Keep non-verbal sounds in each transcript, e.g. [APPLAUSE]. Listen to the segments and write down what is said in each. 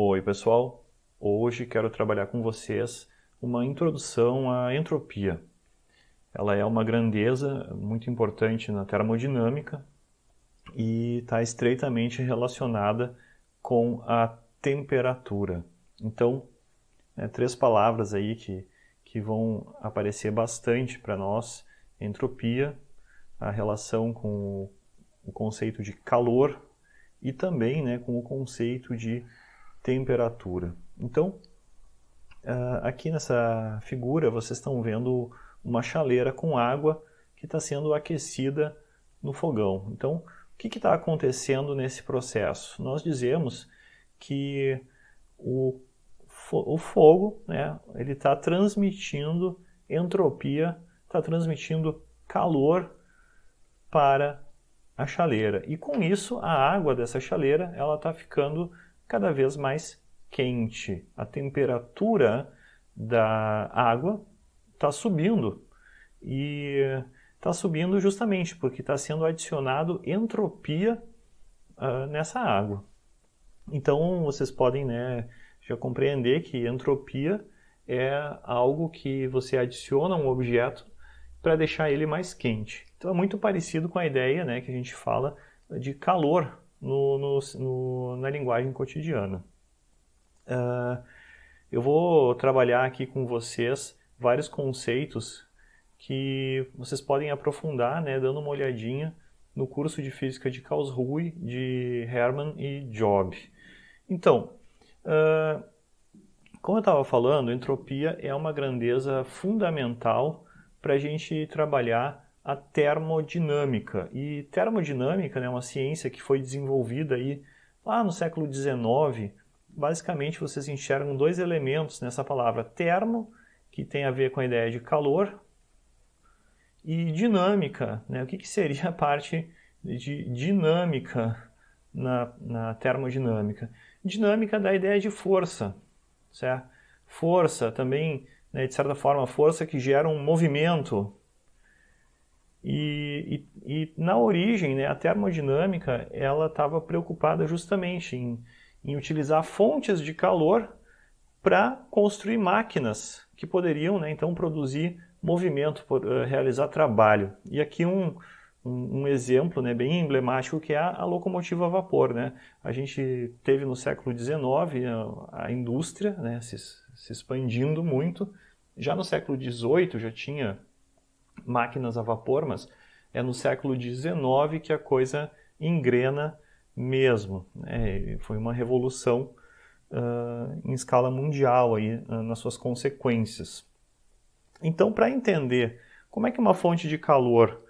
Oi, pessoal. Hoje quero trabalhar com vocês uma introdução à entropia. Ela é uma grandeza muito importante na termodinâmica e está estreitamente relacionada com a temperatura. Então, é, três palavras aí que, que vão aparecer bastante para nós: entropia, a relação com o conceito de calor e também né, com o conceito de temperatura. Então, ah, aqui nessa figura vocês estão vendo uma chaleira com água que está sendo aquecida no fogão. Então, o que está acontecendo nesse processo? Nós dizemos que o, fo o fogo né, ele está transmitindo entropia, está transmitindo calor para a chaleira. E com isso, a água dessa chaleira ela está ficando cada vez mais quente. A temperatura da água está subindo e está subindo justamente porque está sendo adicionado entropia uh, nessa água. Então vocês podem né, já compreender que entropia é algo que você adiciona a um objeto para deixar ele mais quente. Então é muito parecido com a ideia né, que a gente fala de calor no, no, no, na linguagem cotidiana. Uh, eu vou trabalhar aqui com vocês vários conceitos que vocês podem aprofundar, né, dando uma olhadinha no curso de Física de Karlsruhe de Hermann e Job. Então, uh, como eu estava falando, entropia é uma grandeza fundamental para a gente trabalhar a termodinâmica. E termodinâmica né, é uma ciência que foi desenvolvida aí lá no século XIX. Basicamente, vocês enxergam dois elementos nessa palavra: termo, que tem a ver com a ideia de calor, e dinâmica. Né? O que, que seria a parte de dinâmica na, na termodinâmica? Dinâmica da ideia de força, certo? Força também, né, de certa forma, força que gera um movimento e, e, e na origem, né, a termodinâmica ela estava preocupada justamente em, em utilizar fontes de calor para construir máquinas que poderiam, né, então, produzir movimento, por, uh, realizar trabalho. E aqui um, um, um, exemplo né, bem emblemático que é a, a, locomotiva a vapor. Né? A gente teve no século XIX a, a indústria né, se, se, expandindo muito. Já no século XVIII já tinha máquinas a vapor, mas é no século XIX que a coisa engrena mesmo. Né? Foi uma revolução uh, em escala mundial aí, uh, nas suas consequências. Então, para entender como é que uma fonte de calor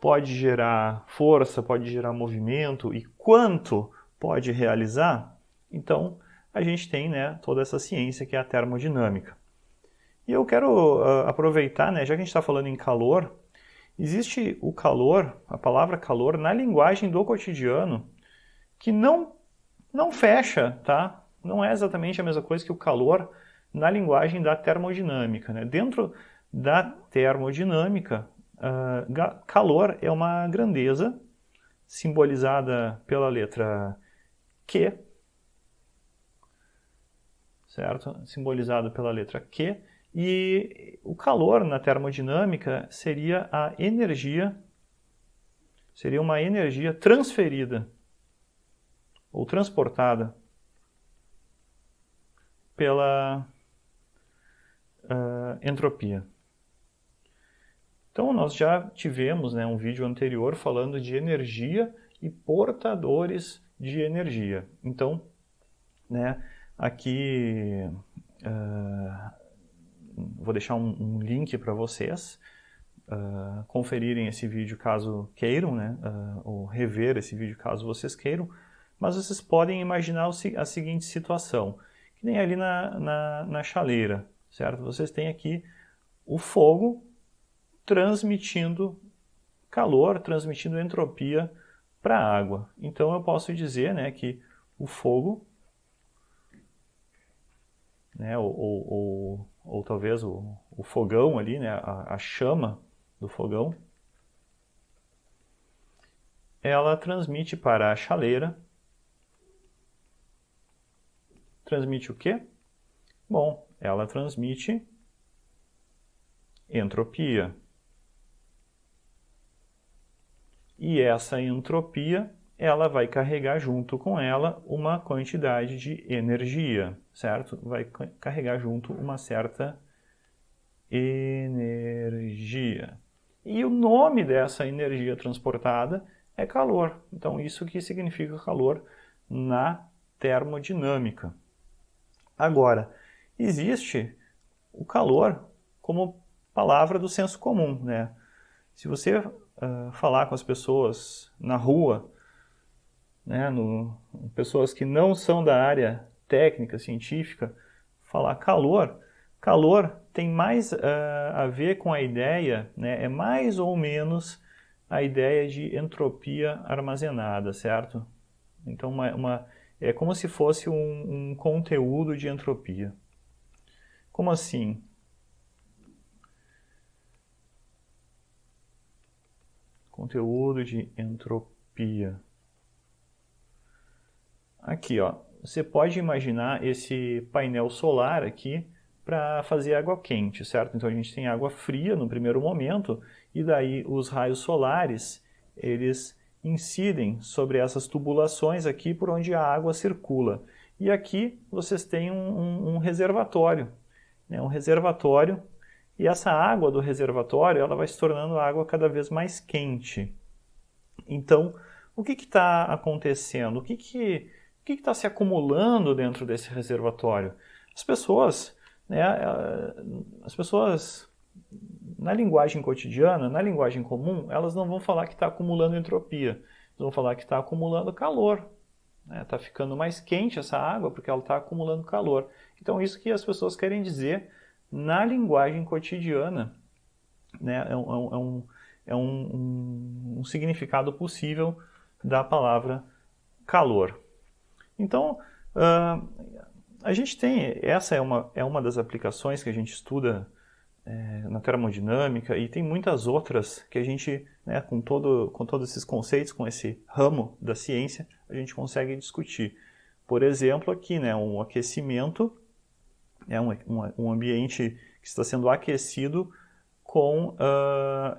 pode gerar força, pode gerar movimento e quanto pode realizar, então a gente tem né, toda essa ciência que é a termodinâmica. E eu quero uh, aproveitar, né, já que a gente está falando em calor, existe o calor, a palavra calor, na linguagem do cotidiano, que não, não fecha, tá? Não é exatamente a mesma coisa que o calor na linguagem da termodinâmica. Né? Dentro da termodinâmica, uh, calor é uma grandeza simbolizada pela letra Q, certo? Simbolizada pela letra Q, e o calor na termodinâmica seria a energia, seria uma energia transferida ou transportada pela uh, entropia. Então nós já tivemos né, um vídeo anterior falando de energia e portadores de energia. Então, né, aqui uh, vou deixar um, um link para vocês uh, conferirem esse vídeo caso queiram, né? Uh, ou rever esse vídeo caso vocês queiram. Mas vocês podem imaginar a seguinte situação, que nem ali na, na, na chaleira, certo? Vocês têm aqui o fogo transmitindo calor, transmitindo entropia para a água. Então eu posso dizer né, que o fogo, né, ou, ou, ou talvez o, o fogão ali, né, a, a chama do fogão, ela transmite para a chaleira. Transmite o quê? Bom, ela transmite entropia. E essa entropia ela vai carregar junto com ela uma quantidade de energia, certo? Vai carregar junto uma certa energia. E o nome dessa energia transportada é calor. Então, isso que significa calor na termodinâmica. Agora, existe o calor como palavra do senso comum, né? Se você uh, falar com as pessoas na rua né, no, pessoas que não são da área técnica, científica, falar calor. Calor tem mais uh, a ver com a ideia, né, é mais ou menos a ideia de entropia armazenada, certo? Então, uma, uma é como se fosse um, um conteúdo de entropia. Como assim? Conteúdo de entropia. Aqui, ó, você pode imaginar esse painel solar aqui para fazer água quente, certo? Então a gente tem água fria no primeiro momento e daí os raios solares, eles incidem sobre essas tubulações aqui por onde a água circula. E aqui vocês têm um, um, um reservatório, né? um reservatório, e essa água do reservatório ela vai se tornando água cada vez mais quente. Então, o que está acontecendo? O que, que o que está se acumulando dentro desse reservatório? As pessoas, né, eh, as pessoas na linguagem cotidiana, na linguagem comum, elas não vão falar que está acumulando entropia, vão falar que está acumulando calor. Está né? Tá ficando mais quente essa água porque ela está acumulando calor. Então, isso que as pessoas querem dizer na linguagem cotidiana né? é, um, é, um, é um, é um significado possível da palavra calor. Então, uh, a gente tem, essa é uma, é uma das aplicações que a gente estuda é, na termodinâmica e tem muitas outras que a gente, né, com, todo, com todos esses conceitos, com esse ramo da ciência, a gente consegue discutir. Por exemplo, aqui, né, um aquecimento é um, um, um ambiente que está sendo aquecido com uh,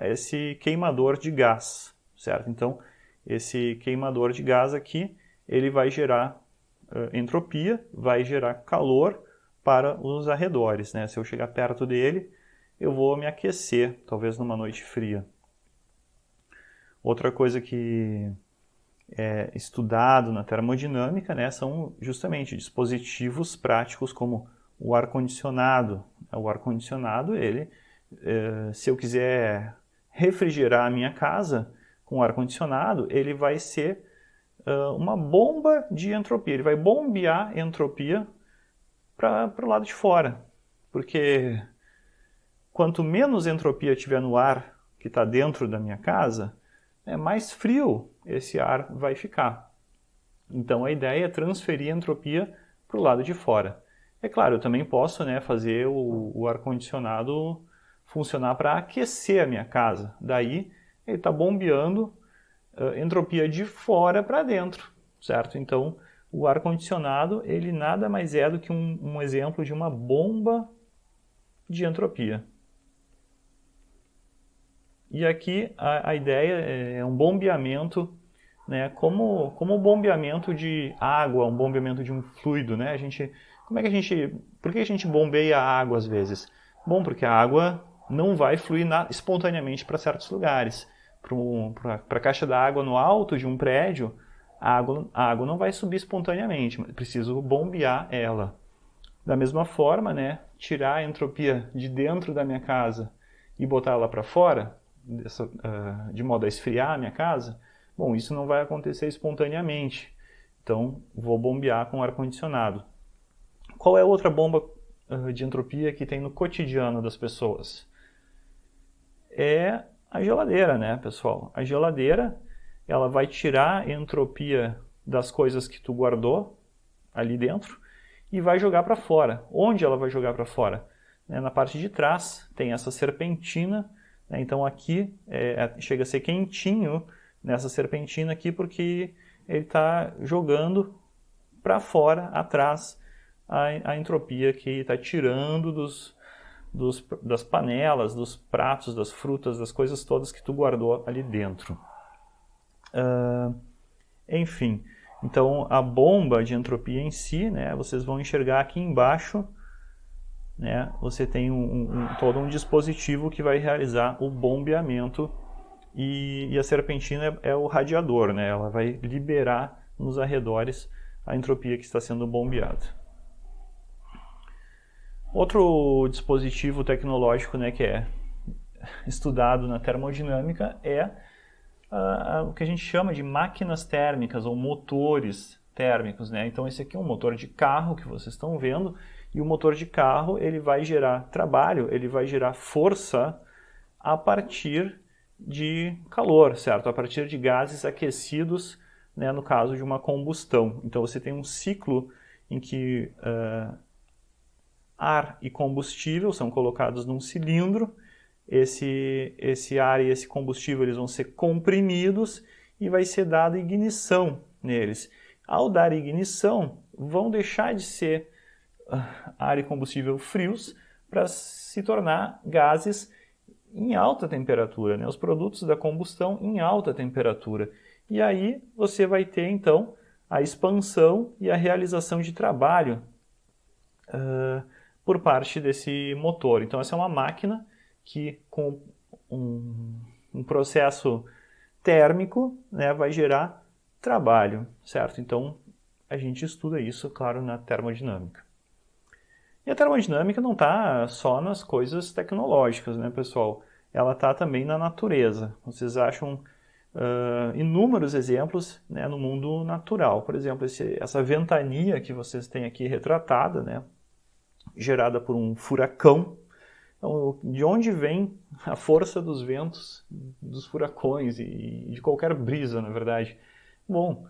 esse queimador de gás, certo? Então, esse queimador de gás aqui, ele vai gerar eh, entropia vai gerar calor para os arredores. Né? Se eu chegar perto dele, eu vou me aquecer, talvez numa noite fria. Outra coisa que é estudado na termodinâmica né, são justamente dispositivos práticos como o ar-condicionado. O ar-condicionado, ele, eh, se eu quiser refrigerar a minha casa com ar-condicionado, ele vai ser uh, uma bomba de entropia. Ele vai bombear entropia para o lado de fora. Porque quanto menos entropia tiver no ar que está dentro da minha casa, é mais frio esse ar vai ficar. Então a ideia é transferir a entropia para o lado de fora. É claro, eu também posso né, fazer o, o ar-condicionado funcionar para aquecer a minha casa. Daí ele está bombeando eh, entropia de fora para dentro, certo? Então, o ar condicionado ele nada mais é do que um, um exemplo de uma bomba de entropia. E aqui a, a ideia é, é um bombeamento, né? Como como o bombeamento de água, um bombeamento de um fluido, né? A gente como é que a gente, por que a gente bombeia a água às vezes? Bom, porque a água não vai fluir na, espontaneamente para certos lugares para a caixa d'água no alto de um prédio, a água, a água não vai subir espontaneamente, preciso bombear ela. Da mesma forma, né, tirar a entropia de dentro da minha casa e botar ela para fora, dessa, uh, de modo a esfriar a minha casa, bom, isso não vai acontecer espontaneamente. Então, vou bombear com ar-condicionado. Qual é a outra bomba uh, de entropia que tem no cotidiano das pessoas? É a geladeira, né, pessoal? A geladeira, ela vai tirar a entropia das coisas que tu guardou ali dentro e vai jogar para fora. Onde ela vai jogar para fora? Né, na parte de trás tem essa serpentina, né? então aqui é, é chega a ser quentinho nessa serpentina aqui porque ele está jogando para fora, atrás, a, a entropia que está tirando dos, dos, das panelas, dos pratos, das frutas, das coisas todas que tu guardou ali dentro. Uh, enfim, então a bomba de entropia em si, né, vocês vão enxergar aqui embaixo, né, você tem um, um, todo um dispositivo que vai realizar o bombeamento e, e a serpentina é, é, o radiador, né, ela vai liberar nos arredores a entropia que está sendo bombeada. Outro dispositivo tecnológico né, que é estudado na termodinâmica é uh, o que a gente chama de máquinas térmicas ou motores térmicos. Né? Então esse aqui é um motor de carro que vocês estão vendo e o motor de carro ele vai gerar trabalho, ele vai gerar força a partir de calor, certo? A partir de gases aquecidos, né, no caso de uma combustão. Então você tem um ciclo em que uh, ar e combustível são colocados num cilindro. Esse, esse ar e esse combustível eles vão ser comprimidos e vai ser dada ignição neles. Ao dar ignição, vão deixar de ser ah, ar e combustível frios para se tornar gases em alta temperatura, né? os produtos da combustão em alta temperatura. E aí você vai ter então a expansão e a realização de trabalho uh, por parte desse motor. Então, essa é uma máquina que, com um, um processo térmico, né, vai gerar trabalho, certo? Então, a gente estuda isso, claro, na termodinâmica. E a termodinâmica não está só nas coisas tecnológicas, né, pessoal? Ela está também na natureza. Vocês acham uh, inúmeros exemplos né, no mundo natural. Por exemplo, esse, essa ventania que vocês têm aqui retratada, né, gerada por um furacão. Então, de onde vem a força dos ventos, dos furacões e de qualquer brisa, na verdade? Bom,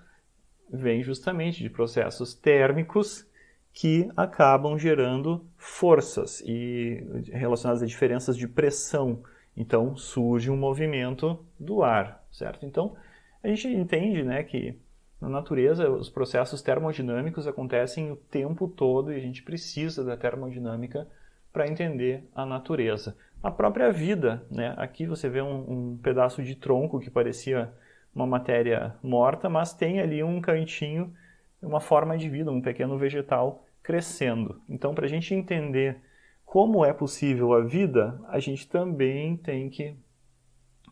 vem justamente de processos térmicos que acabam gerando forças e relacionadas a diferenças de pressão. Então surge um movimento do ar, certo? Então a gente entende, né, que na natureza, os processos termodinâmicos acontecem o tempo todo e a gente precisa da termodinâmica para entender a natureza. A própria vida, né? Aqui você vê um, um pedaço de tronco que parecia uma matéria morta, mas tem ali um cantinho, uma forma de vida, um pequeno vegetal crescendo. Então, para a gente entender como é possível a vida, a gente também tem que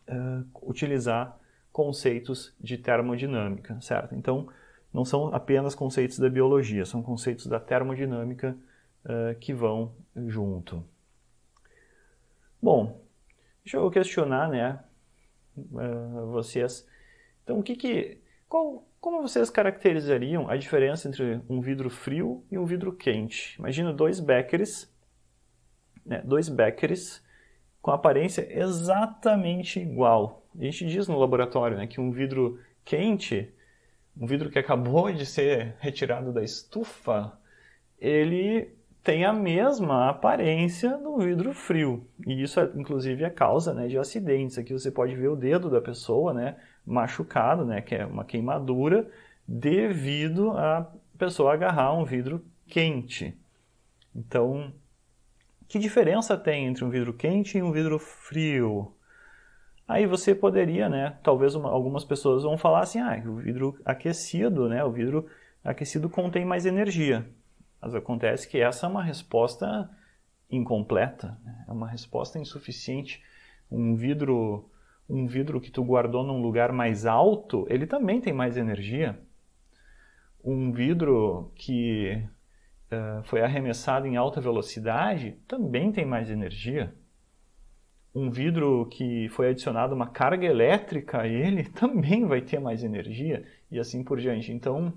uh, utilizar conceitos de termodinâmica, certo? Então, não são apenas conceitos da biologia, são conceitos da termodinâmica uh, que vão junto. Bom, deixa eu questionar, né, uh, vocês. Então, o que que, qual, como vocês caracterizariam a diferença entre um vidro frio e um vidro quente? Imagina dois beckers, né, dois beckers com aparência exatamente igual, a gente diz no laboratório né, que um vidro quente, um vidro que acabou de ser retirado da estufa, ele tem a mesma aparência do vidro frio. E isso, é, inclusive, é causa né, de acidentes. Aqui você pode ver o dedo da pessoa né, machucado, né, que é uma queimadura, devido a pessoa agarrar um vidro quente. Então, que diferença tem entre um vidro quente e um vidro frio? Aí você poderia, né? Talvez uma, algumas pessoas vão falar assim: ah, o vidro aquecido, né? O vidro aquecido contém mais energia. Mas acontece que essa é uma resposta incompleta, né? é uma resposta insuficiente. Um vidro, um vidro que tu guardou num lugar mais alto, ele também tem mais energia. Um vidro que uh, foi arremessado em alta velocidade também tem mais energia um vidro que foi adicionado uma carga elétrica a ele [LAUGHS] também vai ter mais energia e assim por diante. Então,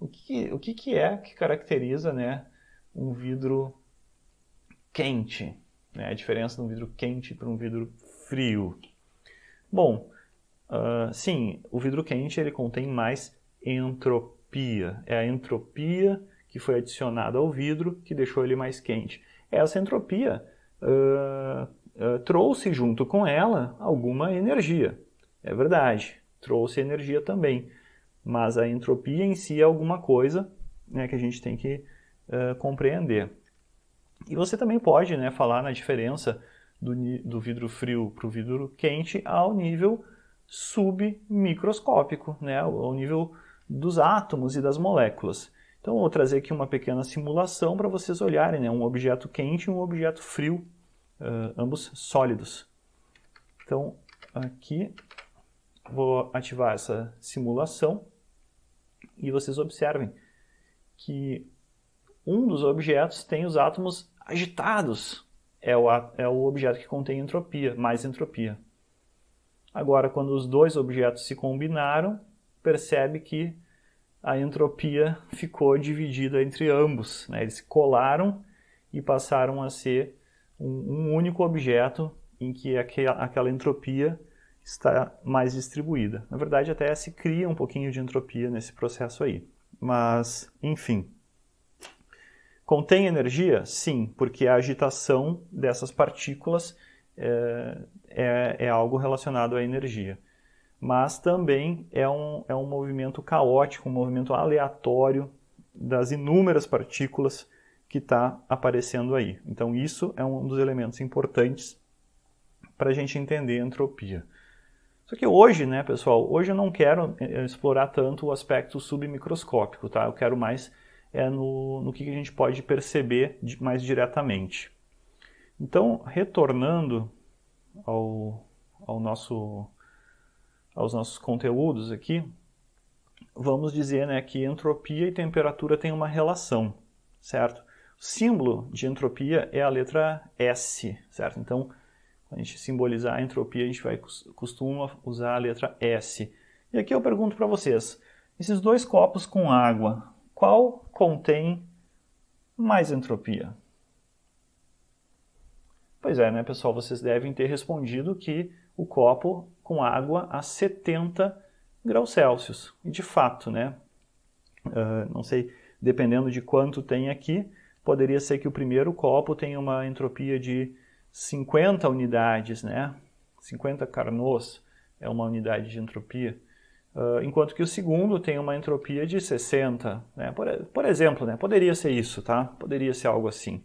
o que, o que, que é que caracteriza né, um vidro quente? Né, a diferença de um vidro quente para um vidro frio? Bom, uh, sim, o vidro quente ele contém mais entropia. É a entropia que foi adicionada ao vidro que deixou ele mais quente. Essa entropia uh, eh, trouxe junto com ela alguma energia. É verdade, trouxe energia também. Mas a entropia em si é alguma coisa né, que a gente tem que uh, compreender. E você também pode né, falar na diferença do, do vidro frio para o vidro quente ao nível submicroscópico, né, ao nível dos átomos e das moléculas. Então, vou trazer aqui uma pequena simulação para vocês olharem né, um objeto quente e um objeto frio uh, ambos sólidos. Então, aqui vou ativar essa simulação e vocês observem que um dos objetos tem os átomos agitados. É o, é o objeto que contém entropia, mais entropia. Agora, quando os dois objetos se combinaram, percebe que a entropia ficou dividida entre ambos. Né? Eles colaram e passaram a ser um, um único objeto em que aquela, aquela entropia está mais distribuída. Na verdade, até se cria um pouquinho de entropia nesse processo aí. Mas, enfim. Contém energia? Sim, porque a agitação dessas partículas é, é, é algo relacionado à energia. Mas também é um, é um movimento caótico, um movimento aleatório das inúmeras partículas que está aparecendo aí. Então, isso é um dos elementos importantes para a gente entender a entropia. Só que hoje, né, pessoal, hoje eu não quero eh, explorar tanto o aspecto submicroscópico, tá? Eu quero mais é, no, no que a gente pode perceber mais diretamente. Então, retornando ao, ao nosso, aos nossos conteúdos aqui, vamos dizer né, que entropia e temperatura têm uma relação, certo? símbolo de entropia é a letra S, certo? Então, quando a gente simbolizar a entropia, a gente vai costuma usar a letra S. E aqui eu pergunto para vocês, esses dois copos com água, qual contém mais entropia? Pois é, né, pessoal, vocês devem ter respondido que o copo com água a 70 graus Celsius. E de fato, né, uh, não sei, dependendo de quanto tem aqui, poderia ser que o primeiro copo tenha uma entropia de 50 unidades, né? 50 Carnot é uma unidade de entropia, uh, enquanto que o segundo tem uma entropia de 60, né? por, por, exemplo, né? poderia ser isso, tá? Poderia ser algo assim.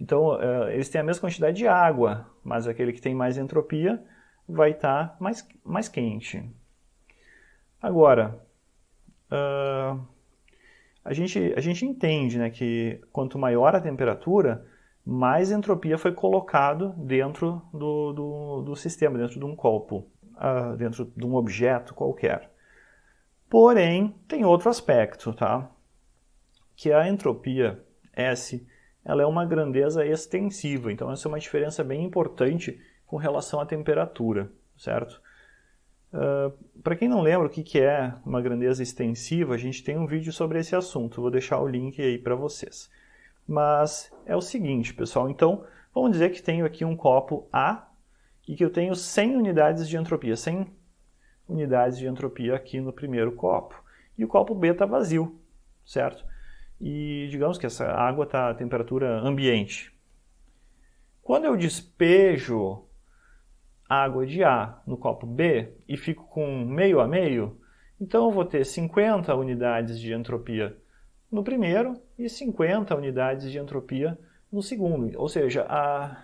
Então, uh, eles têm a mesma quantidade de água, mas aquele que tem mais entropia vai estar tá mais, mais quente. Agora, uh, a gente, a gente entende né, que quanto maior a temperatura, mais entropia foi colocado dentro do, do, do sistema, dentro de um copo, uh, dentro de um objeto qualquer. Porém, tem outro aspecto, tá? Que a entropia S, ela é uma grandeza extensiva. Então, essa é uma diferença bem importante com relação à temperatura, certo? Ah, para quem não lembra o que, que é uma grandeza extensiva, a gente tem um vídeo sobre esse assunto, vou deixar o link aí para vocês. Mas é o seguinte, pessoal, então vamos dizer que tenho aqui um copo A e que eu tenho 100 unidades de entropia, 100 unidades de entropia aqui no primeiro copo. E o copo B está vazio, certo? E digamos que essa água está a temperatura ambiente. Quando eu despejo água de A no copo B e fico com meio a meio, então eu vou ter 50 unidades de entropia no primeiro e 50 unidades de entropia no segundo. Ou seja, a...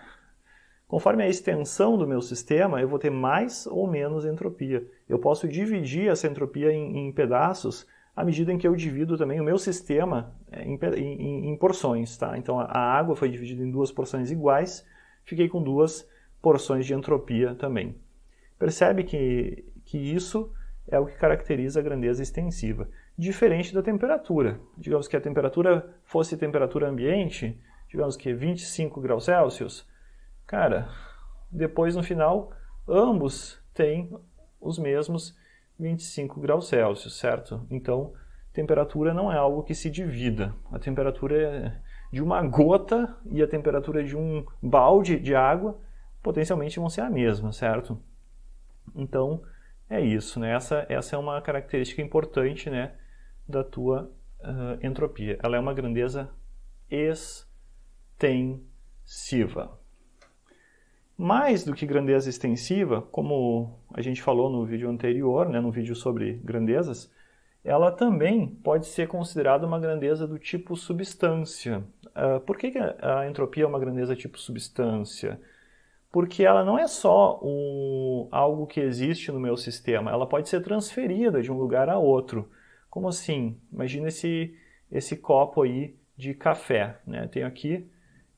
conforme a extensão do meu sistema, eu vou ter mais ou menos entropia. Eu posso dividir essa entropia em, em pedaços à medida em que eu divido também o meu sistema é, em, em, em porções. Tá? Então a água foi dividida em duas porções iguais, fiquei com duas porções de entropia também. Percebe que, que isso é o que caracteriza a grandeza extensiva, diferente da temperatura. Digamos que a temperatura fosse temperatura ambiente, digamos que 25 graus Celsius, cara, depois no final ambos têm os mesmos 25 graus Celsius, certo? Então, temperatura não é algo que se divida. A temperatura é de uma gota e a temperatura de um balde de água potencialmente vão ser a mesma, certo? Então, é isso, né? Essa, essa é uma característica importante, né, da tua uh, entropia. Ela é uma grandeza extensiva. Mais do que grandeza extensiva, como a gente falou no vídeo anterior, né, no vídeo sobre grandezas, ela também pode ser considerada uma grandeza do tipo substância. Uh, por que, que a, a entropia é uma grandeza tipo substância? porque ela não é só o algo que existe no meu sistema, ela pode ser transferida de um lugar a outro. Como assim? Imagina esse, esse copo aí de café. Né? Tenho aqui,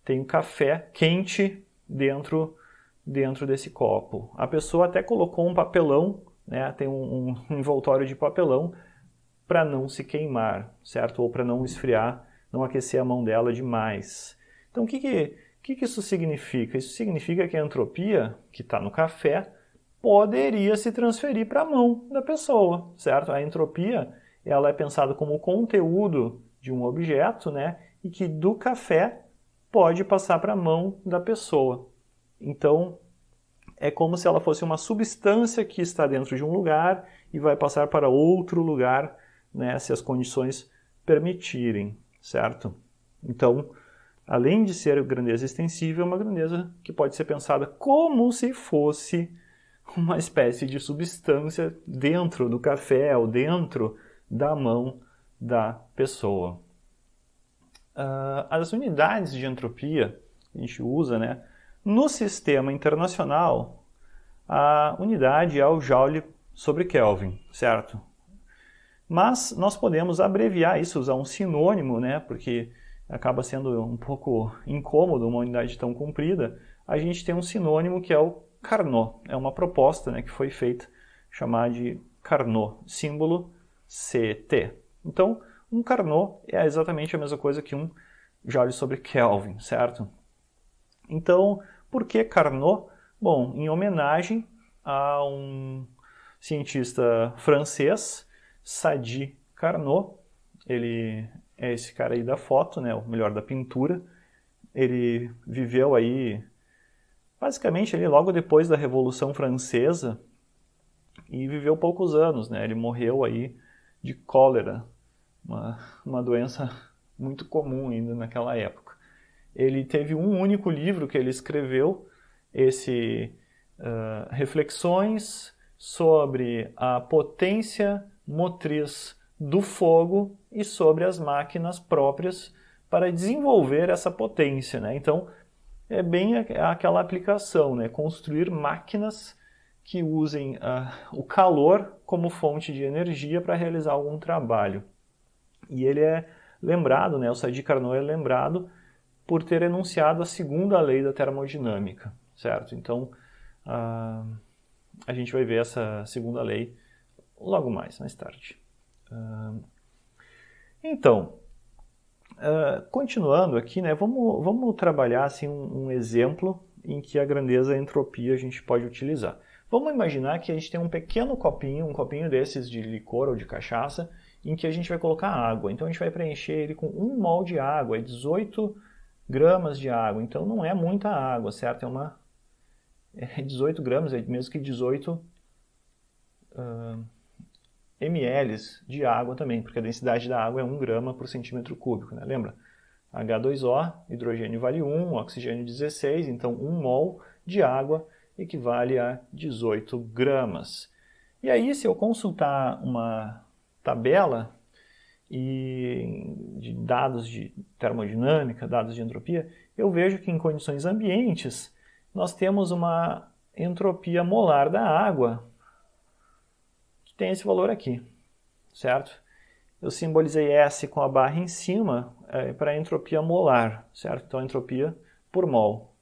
tenho café quente dentro, dentro desse copo. A pessoa até colocou um papelão, né? tem um, um [LAUGHS] envoltório de papelão para não se queimar, certo? Ou para não esfriar, não aquecer a mão dela demais. Então, o que, que que, que isso significa? Isso significa que a entropia que está no café poderia se transferir para a mão da pessoa, certo? A entropia ela é pensada como o conteúdo de um objeto, né? E que do café pode passar para a mão da pessoa. Então, é como se ela fosse uma substância que está dentro de um lugar e vai passar para outro lugar, né? Se as condições permitirem, certo? Então, além de ser grandeza extensível, é uma grandeza que pode ser pensada como se fosse uma espécie de substância dentro do café ou dentro da mão da pessoa. Uh, as unidades de entropia que a gente usa, né? No sistema internacional, a unidade é o joule sobre Kelvin, certo? Mas nós podemos abreviar isso, usar um sinônimo, né? Porque acaba sendo um pouco incômodo uma unidade tão comprida, a gente tem um sinônimo que é o Carnot. É uma proposta né, que foi feita chamar de Carnot, símbolo CT. Então, um Carnot é exatamente a mesma coisa que um Joule sobre Kelvin, certo? Então, por que Carnot? Bom, em homenagem a um cientista francês, Sadi Carnot, ele é esse cara aí da foto, né, o melhor, da pintura. Ele viveu aí basicamente ele logo depois da Revolução Francesa e viveu poucos anos, né? Ele morreu aí de cólera, uma, uma doença muito comum ainda naquela época. Ele teve um único livro que ele escreveu, esse uh, Reflexões sobre a Potência Motriz do fogo e sobre as máquinas próprias para desenvolver essa potência. Né? Então, é bem aquela aplicação, né? construir máquinas que usem uh, o calor como fonte de energia para realizar algum trabalho. E ele é lembrado, né? o Sadi Carnot é lembrado por ter enunciado a segunda lei da termodinâmica, certo? Então, uh, a gente vai ver essa segunda lei logo mais, mais tarde. Então, continuando aqui, né, vamos, vamos trabalhar assim, um, um exemplo em que a grandeza a entropia a gente pode utilizar. Vamos imaginar que a gente tem um pequeno copinho, um copinho desses de licor ou de cachaça, em que a gente vai colocar água. Então a gente vai preencher ele com um mol de água, é 18 gramas de água. Então não é muita água, certo? É uma é 18 gramas, é mesmo que 18 uh, ml de água também, porque a densidade da água é 1 grama por centímetro cúbico, né? lembra? H2O, hidrogênio vale 1, oxigênio 16, então 1 mol de água equivale a 18 gramas. E aí, se eu consultar uma tabela e de dados de termodinâmica, dados de entropia, eu vejo que em condições ambientes nós temos uma entropia molar da água tem esse valor aqui, certo? Eu simbolizei S com a barra em cima é, para a entropia molar, certo? Então, entropia por mol.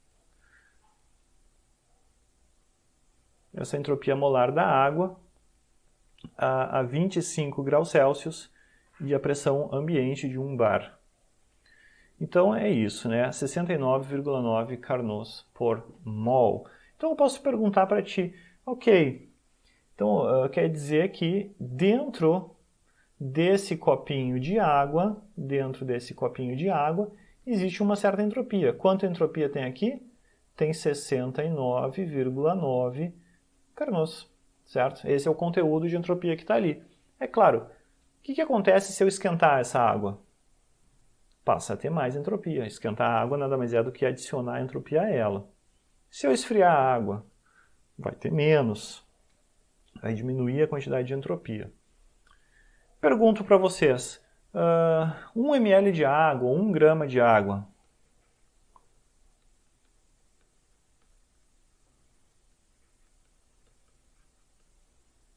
Essa entropia molar da água a, a 25 graus Celsius e a pressão ambiente de 1 um bar. Então é isso, né? 69,9 Carnot por mol. Então eu posso perguntar para ti, ok, então, eh, quer dizer que dentro desse copinho de água, dentro desse copinho de água, existe uma certa entropia. Quanto entropia tem aqui? Tem 69,9 Carnos, certo? Esse é o conteúdo de entropia que está ali. É claro, o que, que acontece se eu esquentar essa água? Passa a ter mais entropia. Esquentar a água nada mais é do que adicionar entropia a ela. Se eu esfriar a água, vai ter menos vai diminuir a quantidade de entropia. Pergunto para vocês, uh, ah, 1 ml de água, 1 grama de água,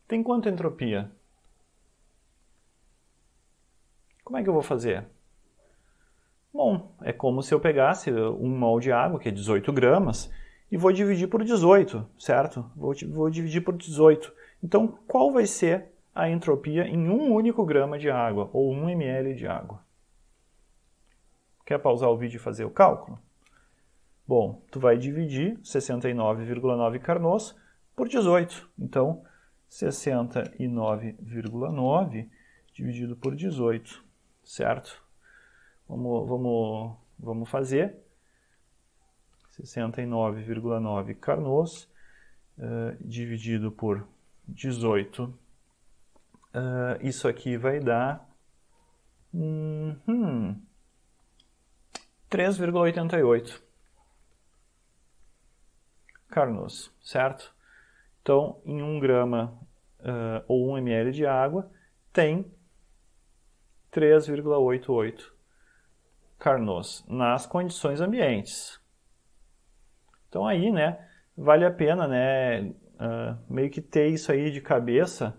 tem quanta entropia? Como é que eu vou fazer? Bom, é como se eu pegasse um mol de água, que é 18 gramas, e vou dividir por 18, certo? Vou, vou dividir por 18. Então, qual vai ser a entropia em um único grama de água, ou 1 ml de água? Quer pausar o vídeo e fazer o cálculo? Bom, tu vai dividir 69,9 Carnot por 18. Então, 69,9 dividido por 18, certo? Vamos, vamos, vamos fazer. 69,9 Carnot uh, dividido por 18. Uh, ah, isso aqui vai dar hum, 3,88 hum, carnos, certo? Então, em 1 um grama uh, ou 1 um ml de água, tem 3,88 carnos nas condições ambientes. Então aí, né, vale a pena, né, Uh, meio que ter isso aí de cabeça,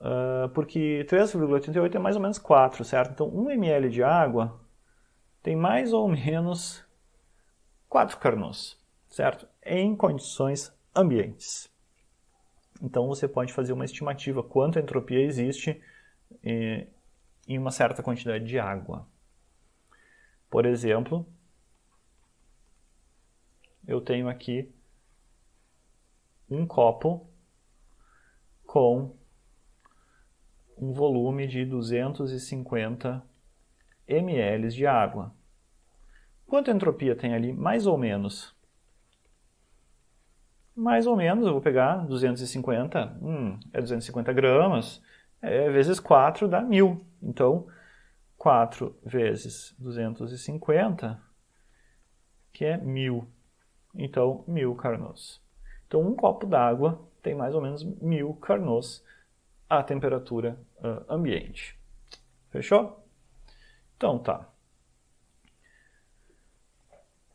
uh, porque 3,88 é mais ou menos 4, certo? Então 1 ml de água tem mais ou menos 4 Carnos, certo? Em condições ambientes. Então você pode fazer uma estimativa quanto entropia existe eh, em uma certa quantidade de água. Por exemplo, eu tenho aqui um copo com um volume de 250 ml de água. Quanto entropia tem ali? Mais ou menos. Mais ou menos, eu vou pegar 250, hum, é 250 gramas, é, vezes 4 dá 1000. Então, 4 vezes 250, que é 1000. Então, 1000 carnos. Então, um copo d'água tem mais ou menos mil Carnot à temperatura uh, ambiente. Fechou? Então, tá.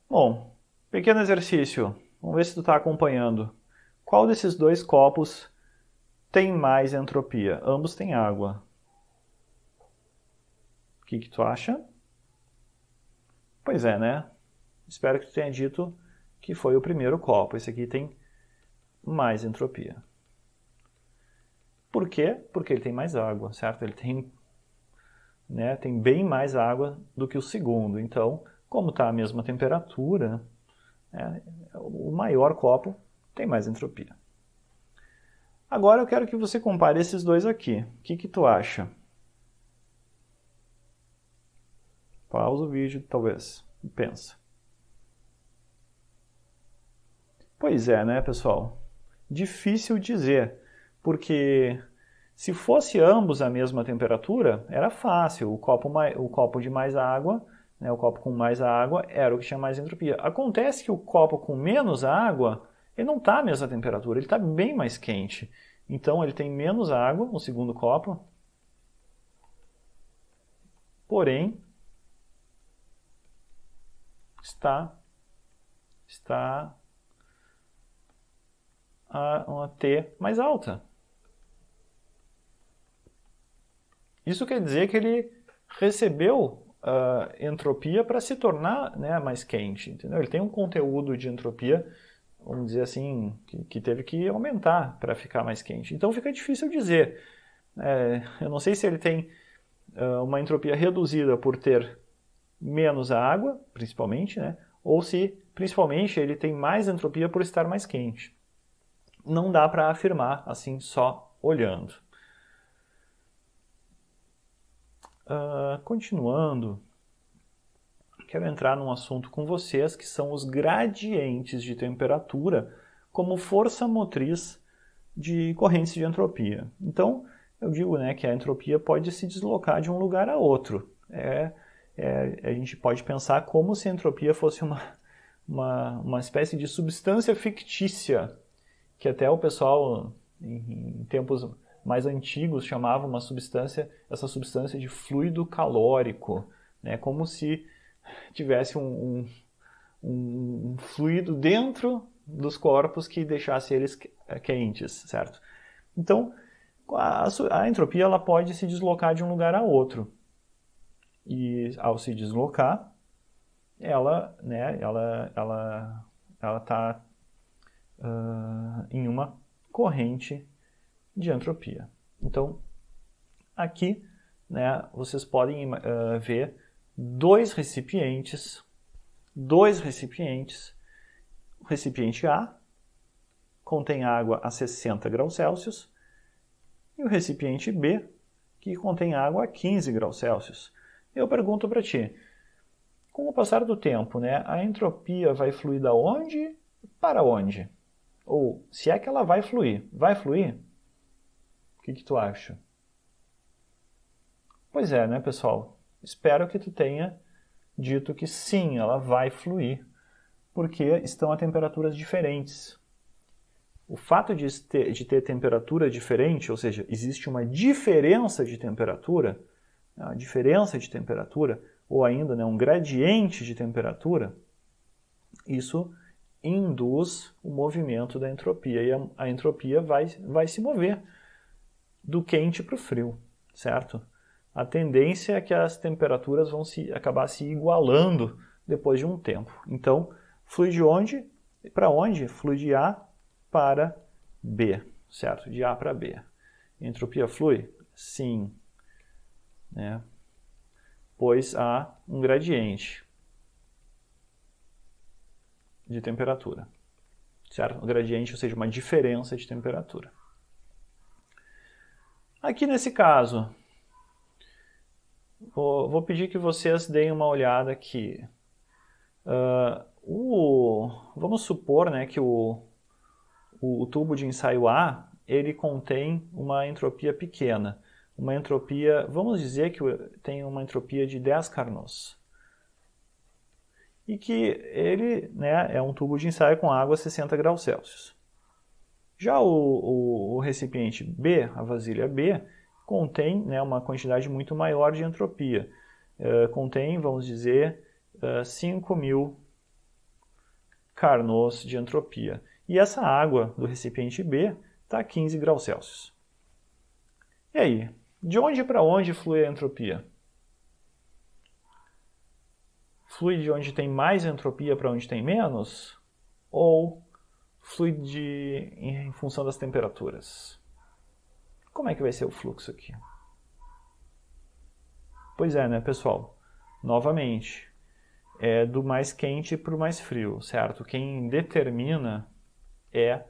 Bom, pequeno exercício. Vamos ver se tu está acompanhando. Qual desses dois copos tem mais entropia? Ambos têm água. O que, que tu acha? Pois é, né? Espero que tu tenha dito que foi o primeiro copo. Esse aqui tem mais entropia. Por quê? Porque ele tem mais água, certo? Ele tem, né, tem bem mais água do que o segundo. Então, como está a mesma temperatura, né, o maior copo tem mais entropia. Agora eu quero que você compare esses dois aqui. O que, que tu acha? Pausa o vídeo, talvez, e pensa. Pois é, né, pessoal? Difícil dizer, porque se fosse ambos a mesma temperatura, era fácil. O copo, mais, o copo de mais água, né, o copo com mais água, era o que tinha mais entropia. Acontece que o copo com menos água, ele não está à mesma temperatura, ele está bem mais quente. Então ele tem menos água, o segundo copo, porém está está a uma T mais alta. Isso quer dizer que ele recebeu uh, entropia para se tornar né, mais quente, entendeu? Ele tem um conteúdo de entropia, vamos dizer assim, que, que teve que aumentar para ficar mais quente. Então fica difícil dizer. É, eu não sei se ele tem uh, uma entropia reduzida por ter menos água, principalmente, né? ou se, principalmente, ele tem mais entropia por estar mais quente não dá para afirmar assim só olhando. Uh, continuando, quero entrar num assunto com vocês que são os gradientes de temperatura como força motriz de correntes de entropia. Então, eu digo né, que a entropia pode se deslocar de um lugar a outro. É, é, a gente pode pensar como se a entropia fosse uma, uma, uma espécie de substância fictícia que até o pessoal em, tempos mais antigos chamava uma substância, essa substância de fluido calórico, né? Como se tivesse um, um, um fluido dentro dos corpos que deixasse eles eh, quentes, certo? Então, a, a, entropia ela pode se deslocar de um lugar a outro. E ao se deslocar, ela, né, ela, ela, ela está uh, em uma corrente de entropia. Então, aqui né, vocês podem uh, ver dois recipientes, dois recipientes, o recipiente A contém água a 60 graus Celsius e o recipiente B que contém água a 15 graus Celsius. Eu pergunto para ti, com o passar do tempo, né, a entropia vai fluir da onde para onde? Ou se é que ela vai fluir. Vai fluir? O que, que tu acha? Pois é, né, pessoal? Espero que tu tenha dito que sim, ela vai fluir, porque estão a temperaturas diferentes. O fato de ter, de ter temperatura diferente, ou seja, existe uma diferença de temperatura, uma diferença de temperatura, ou ainda né, um gradiente de temperatura, isso induz o movimento da entropia e a, a entropia vai, vai se mover do quente para o frio, certo? A tendência é que as temperaturas vão se acabar se igualando depois de um tempo. Então, flui de onde para onde? Flui de A para B, certo? De A para B. Entropia flui? Sim. Né? Pois há um gradiente de temperatura. Certo? Um gradiente, ou seja, uma diferença de temperatura. Aqui nesse caso, vou, pedir que vocês deem uma olhada aqui. Uh, o, vamos supor né, que o, o, tubo de ensaio A ele contém uma entropia pequena. Uma entropia, vamos dizer que tem uma entropia de 10 Carnot e que ele né, é um tubo de ensaio com água a 60 graus Celsius. Já o, o, o recipiente B, a vasilha B, contém né, uma quantidade muito maior de entropia. Uh, contém, vamos dizer, uh, eh, 5 mil Carnot de entropia. E essa água do recipiente B está a 15 graus Celsius. E aí, de onde para onde flui a entropia? flui de onde tem mais entropia para onde tem menos, ou flui de, em função das temperaturas. Como é que vai ser o fluxo aqui? Pois é, né, pessoal? Novamente, é do mais quente para o mais frio, certo? Quem determina é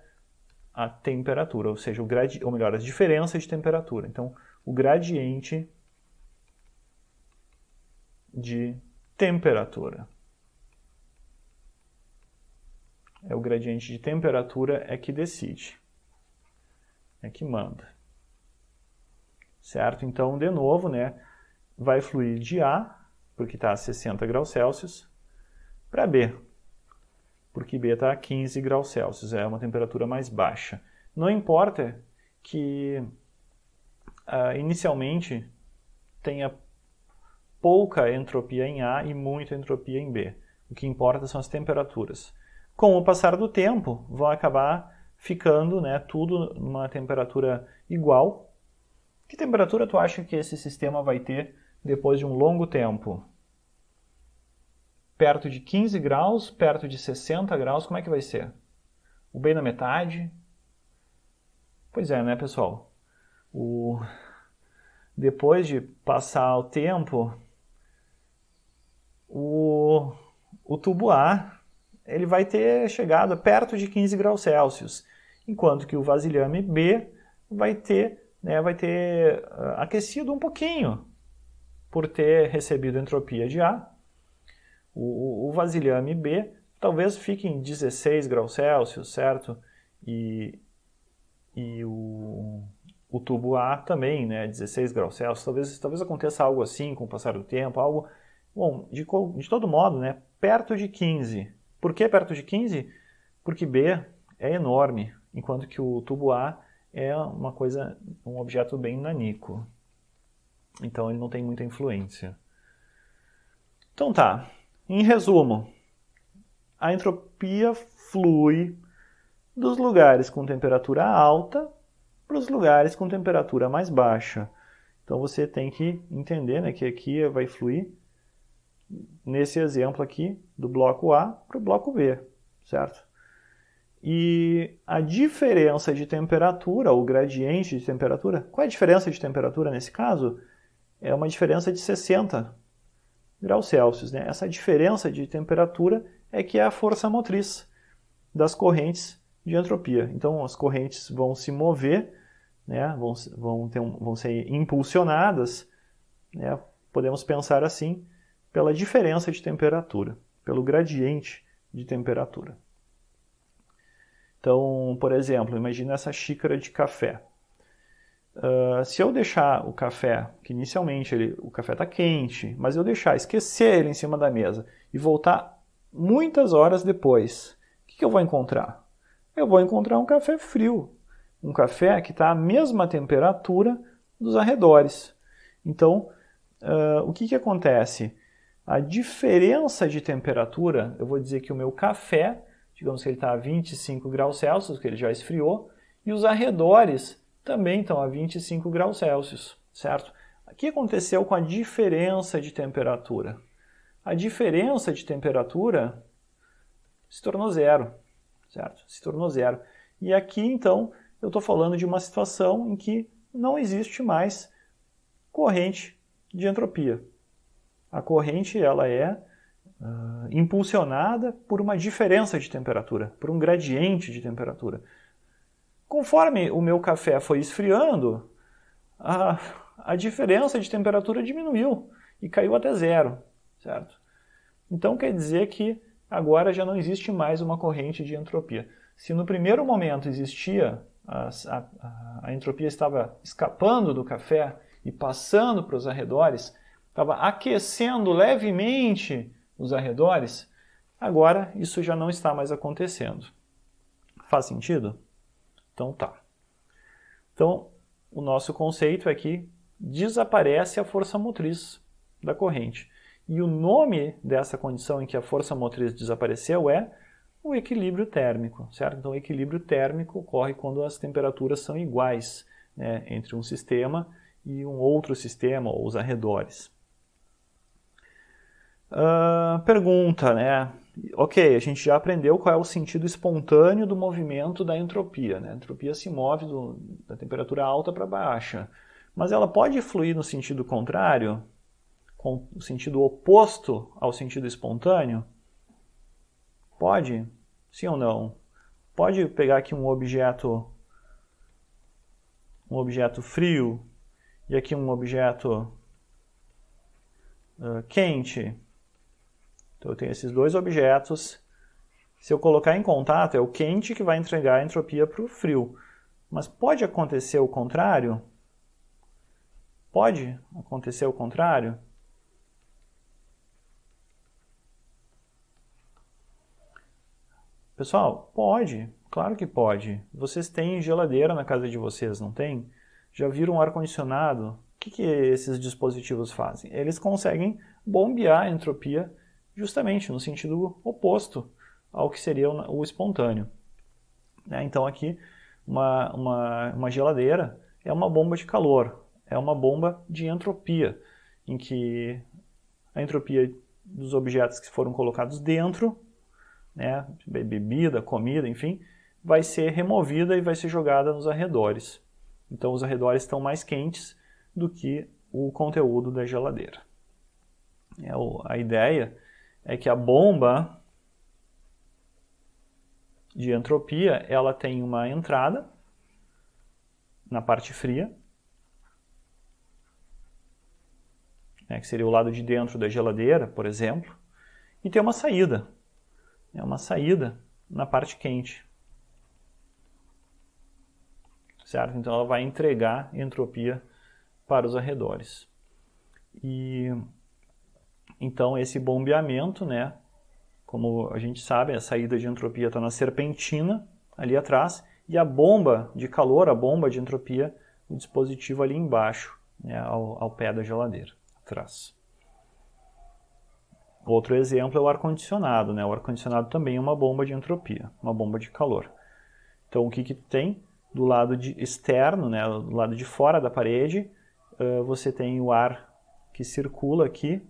a temperatura, ou seja, o gradi ou melhor, as diferenças de temperatura. Então, o gradiente de temperatura. É o gradiente de temperatura é que decide, é que manda. Certo? Então, de novo, né, vai fluir de A, porque está a 60 graus Celsius, para B, porque B está a 15 graus Celsius, é uma temperatura mais baixa. Não importa que uh, inicialmente tenha pouca entropia em A e muita entropia em B. O que importa são as temperaturas. Com o passar do tempo, vão acabar ficando né, tudo numa temperatura igual. Que temperatura tu acha que esse sistema vai ter depois de um longo tempo? Perto de 15 graus, perto de 60 graus, como é que vai ser? O bem na metade? Pois é, né, pessoal? O... Depois de passar o tempo, o, o tubo A ele vai ter chegado perto de 15 graus Celsius, enquanto que o vasilhame B vai ter, né, vai ter uh, aquecido um pouquinho por ter recebido entropia de A. O, o, o vasilhame B talvez fique em 16 graus Celsius, certo? E, e o, o tubo A também, né, 16 graus Celsius. Talvez, talvez aconteça algo assim com o passar do tempo, algo Bom, de, de todo modo, né, perto de 15. Por que perto de 15? Porque B é enorme, enquanto que o tubo A é uma coisa, um objeto bem nanico. Então ele não tem muita influência. Então tá. Em resumo, a entropia flui dos lugares com temperatura alta para os lugares com temperatura mais baixa. Então você tem que entender né, que aqui vai fluir nesse exemplo aqui, do bloco A para o bloco B, certo? E a diferença de temperatura, o gradiente de temperatura, qual é a diferença de temperatura nesse caso? É uma diferença de 60 graus Celsius. Né? Essa diferença de temperatura é que é a força motriz das correntes de entropia. Então as correntes vão se mover, né? vão, vão, ter um, vão ser impulsionadas, né? podemos pensar assim, pela diferença de temperatura, pelo gradiente de temperatura. Então, por exemplo, imagine essa xícara de café. Uh, se eu deixar o café, que inicialmente ele, o café está quente, mas eu deixar esquecer ele em cima da mesa e voltar muitas horas depois, o que, que eu vou encontrar? Eu vou encontrar um café frio, um café que está à mesma temperatura dos arredores. Então, uh, o que, que acontece? A diferença de temperatura, eu vou dizer que o meu café, digamos que ele está a 25 graus Celsius, que ele já esfriou, e os arredores também estão a 25 graus Celsius, certo? O que aconteceu com a diferença de temperatura? A diferença de temperatura se tornou zero, certo? Se tornou zero. E aqui, então, eu estou falando de uma situação em que não existe mais corrente de entropia, a corrente ela é uh, impulsionada por uma diferença de temperatura, por um gradiente de temperatura. Conforme o meu café foi esfriando, a, a diferença de temperatura diminuiu e caiu até zero, certo? Então quer dizer que agora já não existe mais uma corrente de entropia. Se no primeiro momento existia, a, a, a entropia estava escapando do café e passando para os arredores, estava aquecendo levemente os arredores, agora isso já não está mais acontecendo. Faz sentido? Então tá. Então, o nosso conceito é que desaparece a força motriz da corrente. E o nome dessa condição em que a força motriz desapareceu é o equilíbrio térmico, certo? Então, o equilíbrio térmico ocorre quando as temperaturas são iguais né, entre um sistema e um outro sistema ou os arredores. Uh, pergunta, né? Ok, a gente já aprendeu qual é o sentido espontâneo do movimento da entropia. Né? A entropia se move do, da temperatura alta para baixa, mas ela pode fluir no sentido contrário, com o sentido oposto ao sentido espontâneo? Pode? Sim ou não? Pode pegar aqui um objeto um objeto frio e aqui um objeto uh, quente então eu tenho esses dois objetos. Se eu colocar em contato, é o quente que vai entregar a entropia para o frio. Mas pode acontecer o contrário? Pode acontecer o contrário? Pessoal, pode, claro que pode. Vocês têm geladeira na casa de vocês, não tem? Já viram ar-condicionado? O que, que esses dispositivos fazem? Eles conseguem bombear a entropia justamente no sentido oposto ao que seria o espontâneo. Né? Então aqui uma, uma, uma geladeira é uma bomba de calor, é uma bomba de entropia, em que a entropia dos objetos que foram colocados dentro, né, bebida, comida, enfim, vai ser removida e vai ser jogada nos arredores. Então os arredores estão mais quentes do que o conteúdo da geladeira. É a ideia é que a bomba de entropia ela tem uma entrada na parte fria, né, que seria o lado de dentro da geladeira, por exemplo, e tem uma saída, é uma saída na parte quente. Certo? Então ela vai entregar entropia para os arredores. E então, esse bombeamento, né, como a gente sabe, a saída de entropia está na serpentina ali atrás e a bomba de calor, a bomba de entropia, o dispositivo ali embaixo, né, ao, ao pé da geladeira, atrás. Outro exemplo é o ar-condicionado. Né? O ar-condicionado também é uma bomba de entropia, uma bomba de calor. Então, o que, que tem? Do lado de, externo, né? do lado de fora da parede, uh, você tem o ar que circula aqui,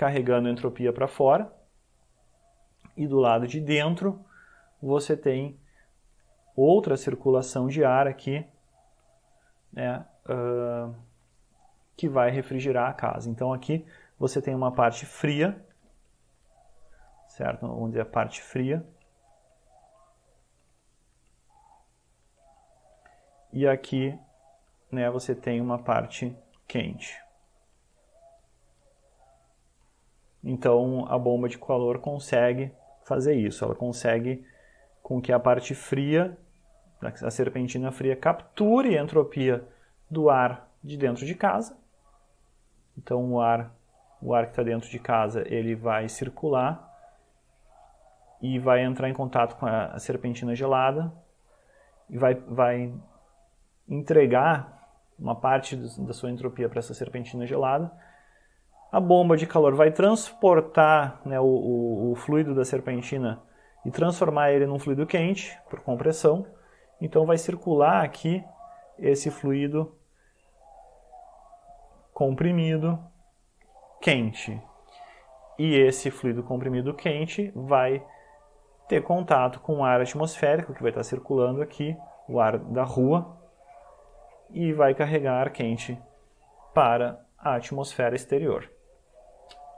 carregando entropia para fora. E do lado de dentro, você tem outra circulação de ar aqui, né, uh, que vai refrigerar a casa. Então aqui você tem uma parte fria, certo? Onde é a parte fria. E aqui né, você tem uma parte quente. Então a bomba de calor consegue fazer isso, ela consegue com que a parte fria, a serpentina fria, capture a entropia do ar de dentro de casa. Então o ar, o ar que está dentro de casa, ele vai circular e vai entrar em contato com a, serpentina gelada e vai, vai entregar uma parte da sua entropia para essa serpentina gelada a bomba de calor vai transportar né, o, o, o, fluido da serpentina e transformar ele num fluido quente por compressão. Então vai circular aqui esse fluido comprimido quente. E esse fluido comprimido quente vai ter contato com o ar atmosférico que vai estar circulando aqui, o ar da rua, e vai carregar ar quente para a atmosfera exterior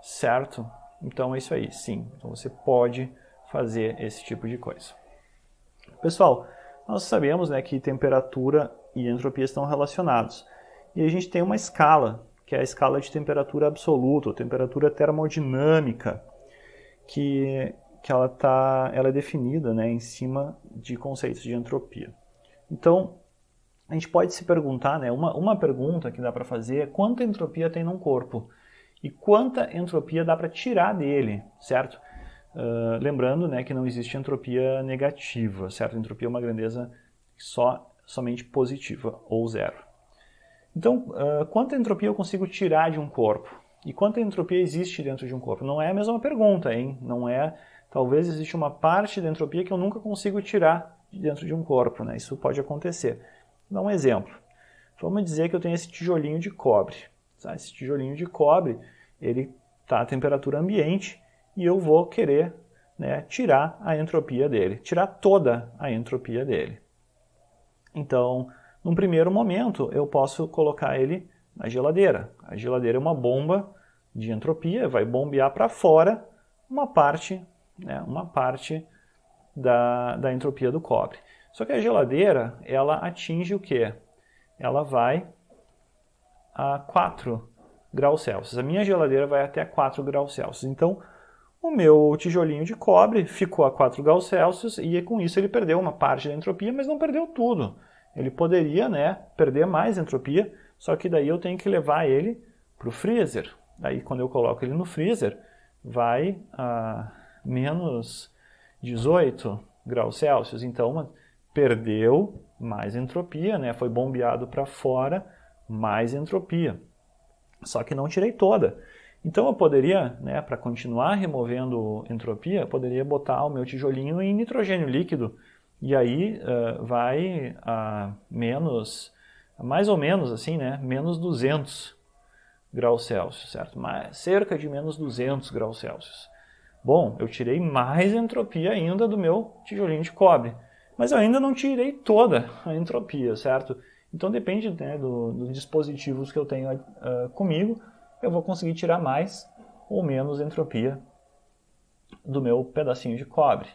certo? Então é isso aí, sim. Então você pode fazer esse tipo de coisa. Pessoal, nós sabemos né, que temperatura e entropia estão relacionados. E a gente tem uma escala, que é a escala de temperatura absoluta, ou temperatura termodinâmica, que, que ela, tá, ela é definida né, em cima de conceitos de entropia. Então, a gente pode se perguntar, né, uma, uma pergunta que dá para fazer é quanta entropia tem num corpo? e quanta entropia dá para tirar dele, certo? Uh, lembrando né, que não existe entropia negativa, certo? Entropia é uma grandeza só, somente positiva ou zero. Então, uh, quanta entropia eu consigo tirar de um corpo? E quanta entropia existe dentro de um corpo? Não é a mesma pergunta, hein? Não é. Talvez exista uma parte da entropia que eu nunca consigo tirar de dentro de um corpo, né? Isso pode acontecer. Vou dar um exemplo. Vamos dizer que eu tenho esse tijolinho de cobre. Tá? Esse tijolinho de cobre, ele está à temperatura ambiente e eu vou querer né, tirar a entropia dele, tirar toda a entropia dele. Então, num primeiro momento, eu posso colocar ele na geladeira. A geladeira é uma bomba de entropia, vai bombear para fora uma parte, né, uma parte da, da entropia do cobre. Só que a geladeira, ela atinge o quê? Ela vai a 4 graus Celsius. A minha geladeira vai até 4 graus Celsius. Então, o meu tijolinho de cobre ficou a 4 graus Celsius e com isso ele perdeu uma parte da entropia, mas não perdeu tudo. Ele poderia né, perder mais entropia, só que daí eu tenho que levar ele para o freezer. Daí quando eu coloco ele no freezer, vai a menos 18 graus Celsius. Então perdeu mais entropia, né, foi bombeado para fora mais entropia. Só que não tirei toda. Então eu poderia, né, para continuar removendo entropia, poderia botar o meu tijolinho em nitrogênio líquido. E aí uh, vai a menos, mais ou menos assim, né, menos 200 graus Celsius, certo? Mas cerca de menos 200 graus Celsius. Bom, eu tirei mais entropia ainda do meu tijolinho de cobre. Mas eu ainda não tirei toda a entropia, certo? Então depende né, do, dos dispositivos que eu tenho uh, comigo, eu vou conseguir tirar mais ou menos entropia do meu pedacinho de cobre.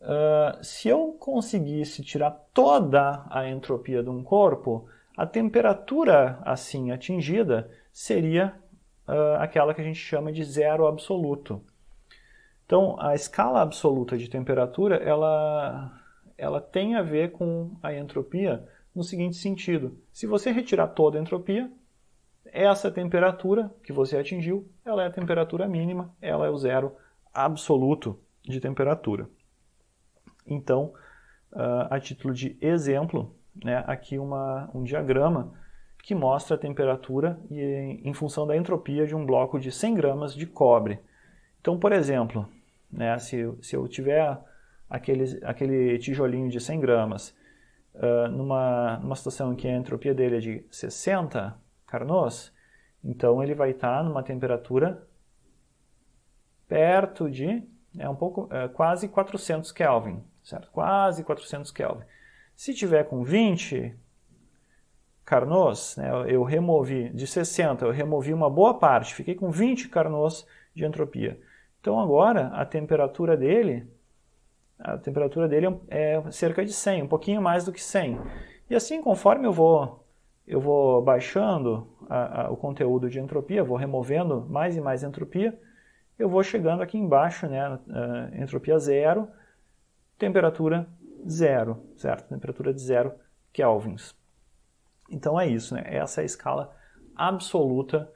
Uh, se eu conseguisse tirar toda a entropia de um corpo, a temperatura assim atingida seria uh, aquela que a gente chama de zero absoluto. Então, a escala absoluta de temperatura ela, ela tem a ver com a entropia no seguinte sentido: se você retirar toda a entropia, essa temperatura que você atingiu, ela é a temperatura mínima, ela é o zero absoluto de temperatura. Então, ah, a título de exemplo, né, aqui uma, um diagrama que mostra a temperatura e, em função da entropia de um bloco de 100 gramas de cobre. Então, por exemplo, né, se, se eu tiver aquele, aquele tijolinho de 100 gramas uh, numa, numa situação em que a entropia dele é de 60 Carnot, então ele vai estar tá numa temperatura perto de, é um pouco, é, quase 400 Kelvin, certo? Quase 400 Kelvin. Se tiver com 20 Carnot, né, eu removi, de 60 eu removi uma boa parte, fiquei com 20 Carnot de entropia. Então agora a temperatura dele a temperatura dele é cerca de 100, um pouquinho mais do que 100. E assim, conforme eu vou, eu vou baixando a, a, o conteúdo de entropia, vou removendo mais e mais entropia, eu vou chegando aqui embaixo, né, eh, entropia zero, temperatura zero, certo? Temperatura de zero kelvins. Então é isso, né? Essa é a escala absoluta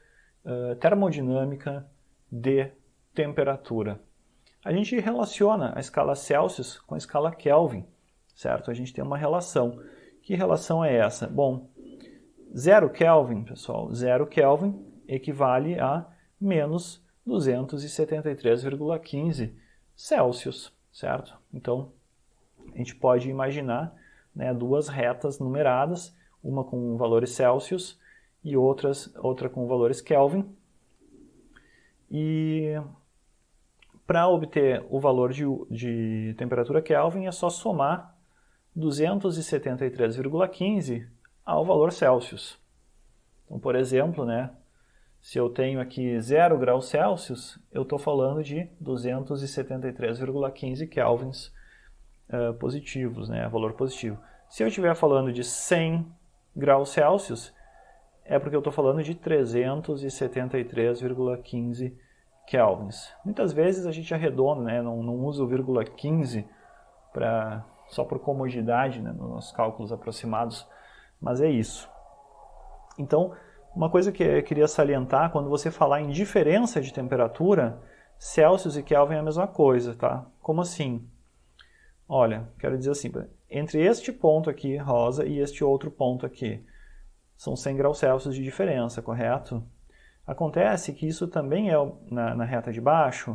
uh, termodinâmica de temperatura a gente relaciona a escala Celsius com a escala Kelvin, certo? A gente tem uma relação. Que relação é essa? Bom, zero Kelvin, pessoal, zero Kelvin equivale a menos 273,15 Celsius, certo? Então, a gente pode imaginar né, duas retas numeradas, uma com valores Celsius e outras, outra com valores Kelvin. E para obter o valor de, de temperatura Kelvin é só somar 273,15 ao valor Celsius. Então, por exemplo, né, se eu tenho aqui 0 graus Celsius, eu estou falando de 273,15 kelvins uh, positivos, né, valor positivo. Se eu estiver falando de 100 graus Celsius, é porque eu estou falando de 373,15 kelvins. Muitas vezes a gente arredonda, né? não, não usa o vírgula 15 pra, só por comodidade né? nos cálculos aproximados, mas é isso. Então, uma coisa que eu queria salientar, quando você falar em diferença de temperatura, Celsius e Kelvin é a mesma coisa, tá? Como assim? Olha, quero dizer assim, entre este ponto aqui, rosa, e este outro ponto aqui, são 100 graus Celsius de diferença, correto? Acontece que isso também é na, na reta de baixo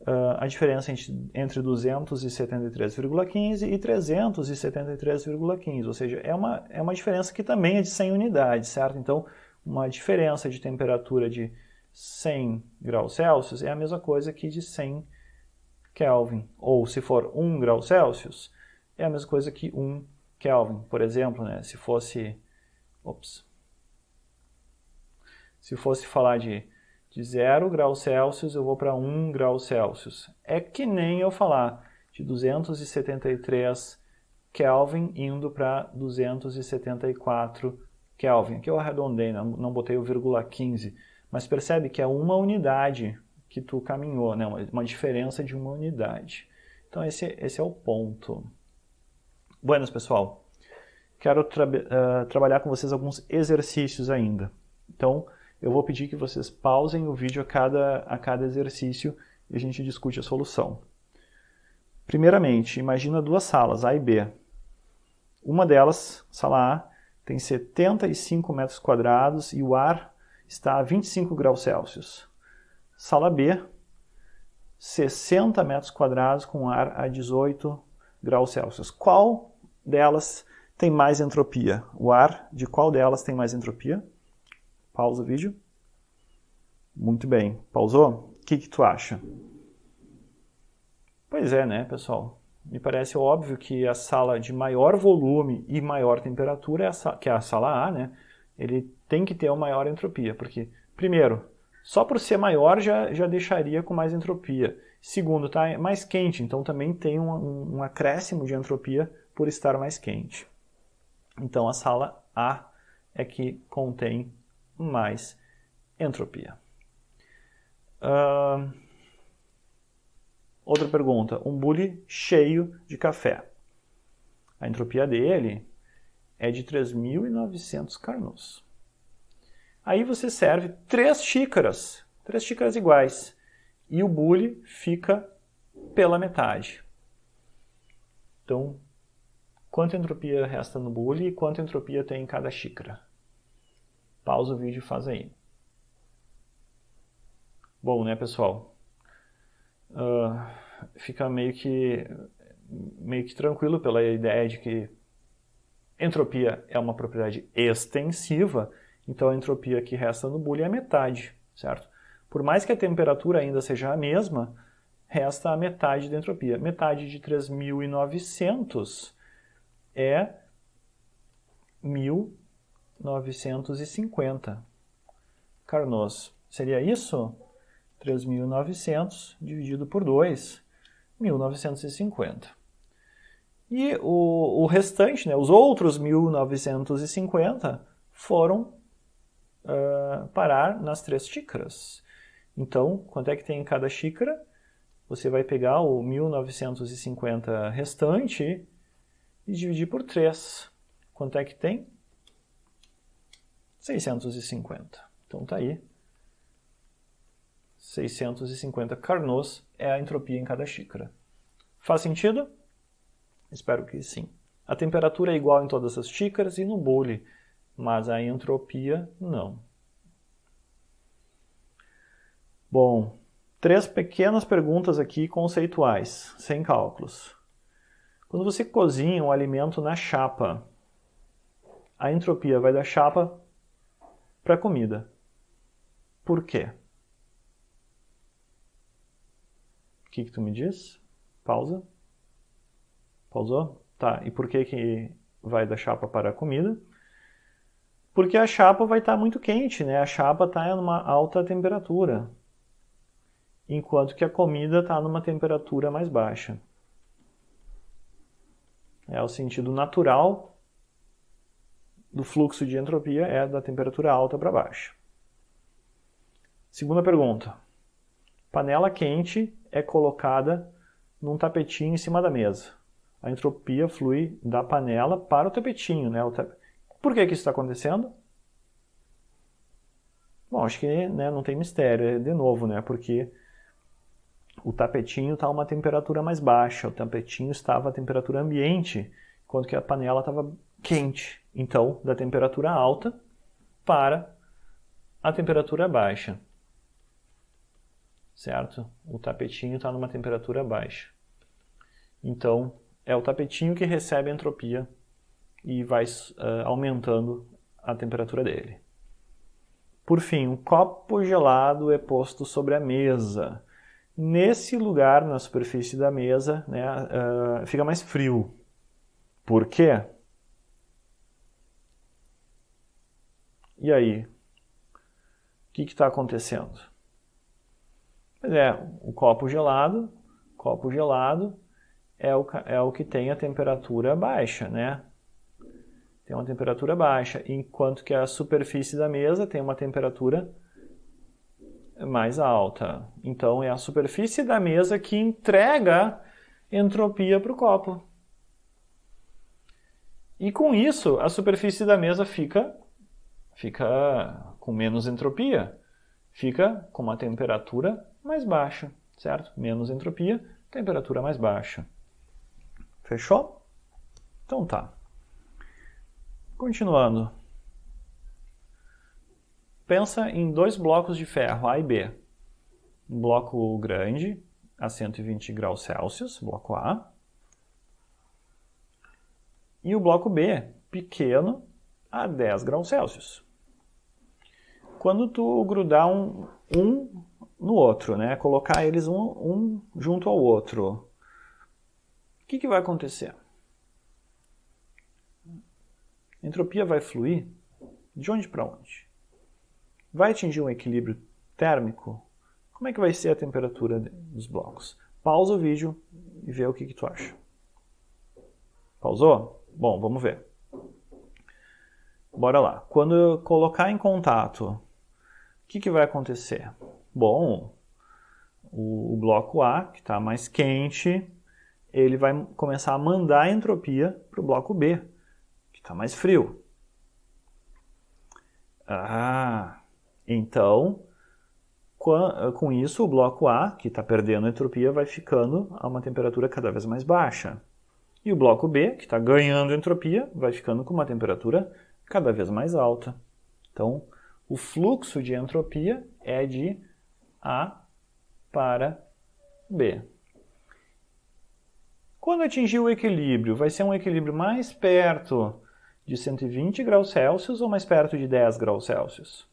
uh, a diferença entre, entre 273,15 e 373,15, ou seja, é uma, é uma diferença que também é de 100 unidades, certo? Então, uma diferença de temperatura de 100 graus Celsius é a mesma coisa que de 100 Kelvin, ou se for 1 grau Celsius, é a mesma coisa que 1 Kelvin, por exemplo, né? se fosse. Ops, se fosse falar de, de 0 graus Celsius, eu vou para 1 grau Celsius. É que nem eu falar de 273 Kelvin indo para 274 Kelvin. Aqui eu arredondei, não, né? não botei o vírgula 15, mas percebe que é uma unidade que tu caminhou, né? uma, uma diferença de uma unidade. Então esse, esse é o ponto. Buenas, pessoal. Quero tra uh, eh, trabalhar com vocês alguns exercícios ainda. Então, eu vou pedir que vocês pausem o vídeo a cada, a cada exercício e a gente discute a solução. Primeiramente, imagina duas salas, A e B. Uma delas, sala A, tem 75 metros quadrados e o ar está a 25 graus Celsius. Sala B, 60 metros quadrados com ar a 18 graus Celsius. Qual delas tem mais entropia? O ar de qual delas tem mais entropia? Pausa o vídeo. Muito bem. Pausou? O que, que tu acha? Pois é, né, pessoal? Me parece óbvio que a sala de maior volume e maior temperatura, é a, que é a sala A, né? Ele tem que ter uma maior entropia, porque, primeiro, só por ser maior já, já deixaria com mais entropia. Segundo, está mais quente, então também tem um, um, um, acréscimo de entropia por estar mais quente. Então a sala A é que contém mais entropia. Uh, outra pergunta. Um bule cheio de café. A entropia dele é de 3.900 carnos. Aí você serve três xícaras, três xícaras iguais, e o bule fica pela metade. Então, quanta entropia resta no bule e quanta entropia tem em cada xícara? pausa o vídeo e faz aí. Bom, né, pessoal? Uh, fica meio que meio que tranquilo pela ideia de que entropia é uma propriedade extensiva, então a entropia que resta no boolean é a metade, certo? Por mais que a temperatura ainda seja a mesma, resta a metade da entropia. Metade de 3.900 é 1.000 3.950. Carnos, seria isso? 3.900 dividido por 2, 1.950. E o, o restante, né, os outros 1.950 foram uh, parar nas três xícaras. Então, quanto é que tem em cada xícara? Você vai pegar o 1950 restante e dividir por 3. Quanto é que tem? 650. Então tá aí. 650 Carnot é a entropia em cada xícara. Faz sentido? Espero que sim. A temperatura é igual em todas as xícaras e no bule, mas a entropia não. Bom, três pequenas perguntas aqui conceituais, sem cálculos. Quando você cozinha um alimento na chapa, a entropia vai da chapa para a comida. Por quê? O que, que tu me diz? Pausa. Pausou? Tá, e por que, que vai da chapa para a comida? Porque a chapa vai estar tá muito quente, né? A chapa está em uma alta temperatura, enquanto que a comida está numa temperatura mais baixa. É o sentido natural do fluxo de entropia é da temperatura alta para baixo. Segunda pergunta. Panela quente é colocada num tapetinho em cima da mesa. A entropia flui da panela para o tapetinho. Né? O Por que, que isso está acontecendo? Bom, acho que né, não tem mistério, é de novo, né? Porque o tapetinho está a uma temperatura mais baixa, o tapetinho estava a temperatura ambiente, enquanto que a panela estava quente, então da temperatura alta para a temperatura baixa. Certo? O tapetinho está numa temperatura baixa. Então, é o tapetinho que recebe a entropia e vai uh, aumentando a temperatura dele. Por fim, um copo gelado é posto sobre a mesa. Nesse lugar, na superfície da mesa, né, uh, fica mais frio. Por quê? E aí? O que está acontecendo? Pois é, o copo gelado, copo gelado é o, é o que tem a temperatura baixa, né? Tem uma temperatura baixa, enquanto que a superfície da mesa tem uma temperatura mais alta. Então é a superfície da mesa que entrega entropia para o copo. E com isso, a superfície da mesa fica fica com menos entropia, fica com uma temperatura mais baixa, certo? Menos entropia, temperatura mais baixa. Fechou? Então tá. Continuando. Pensa em dois blocos de ferro A e B. Um bloco grande a 120 graus Celsius, bloco A, e o bloco B, pequeno, a 10 graus Celsius quando tu grudar um, um no outro, né? Colocar eles um, um junto ao outro. O que, que vai acontecer? A entropia vai fluir de onde para onde? Vai atingir um equilíbrio térmico? Como é que vai ser a temperatura dos blocos? Pausa o vídeo e vê o que, que tu acha. Pausou? Bom, vamos ver. Bora lá. Quando eu colocar em contato que, que vai acontecer? Bom, o, o bloco A, que está mais quente, ele vai começar a mandar entropia para o bloco B, que está mais frio. Ah, então, com isso, o bloco A, que está perdendo entropia, vai ficando a uma temperatura cada vez mais baixa. E o bloco B, que está ganhando entropia, vai ficando com uma temperatura cada vez mais alta. Então, o fluxo de entropia é de A para B. Quando atingir o equilíbrio, vai ser um equilíbrio mais perto de 120 graus Celsius ou mais perto de 10 graus Celsius?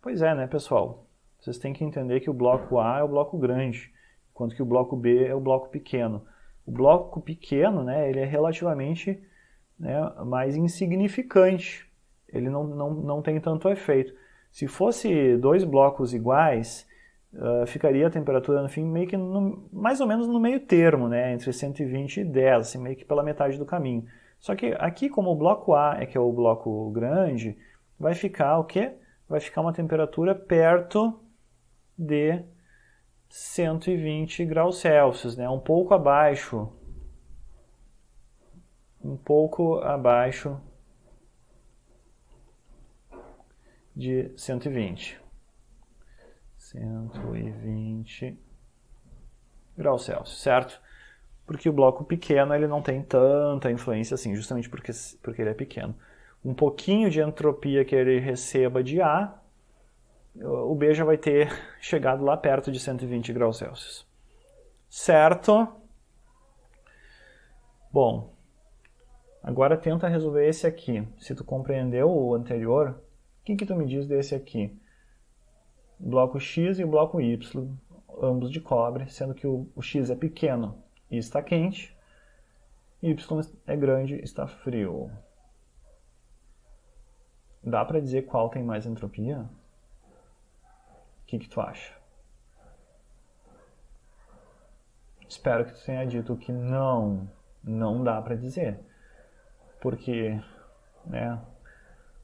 Pois é, né, pessoal? Vocês têm que entender que o bloco A é o bloco grande, enquanto que o bloco B é o bloco pequeno. O bloco pequeno, né, ele é relativamente né, mais insignificante. Ele não, não, não tem tanto efeito. Se fosse dois blocos iguais, uh, ficaria a temperatura no fim meio que no, mais ou menos no meio termo, né, entre 120 e 10, assim, meio que pela metade do caminho. Só que aqui, como o bloco A é que é o bloco grande, vai ficar o quê? Vai ficar uma temperatura perto de 120 graus Celsius, né? um pouco abaixo um pouco abaixo de 120. 120 graus Celsius, certo? Porque o bloco pequeno ele não tem tanta influência assim, justamente porque, porque ele é pequeno. Um pouquinho de entropia que ele receba de A, o B já vai ter [LAUGHS] chegado lá perto de 120 graus Celsius. Certo? Bom, Agora tenta resolver esse aqui. Se tu compreendeu o anterior, o que, que tu me diz desse aqui? Bloco X e bloco Y, ambos de cobre, sendo que o, o X é pequeno e está quente, y é grande e está frio. Dá para dizer qual tem mais entropia? O que, que tu acha? Espero que tu tenha dito que não, não dá para dizer porque né,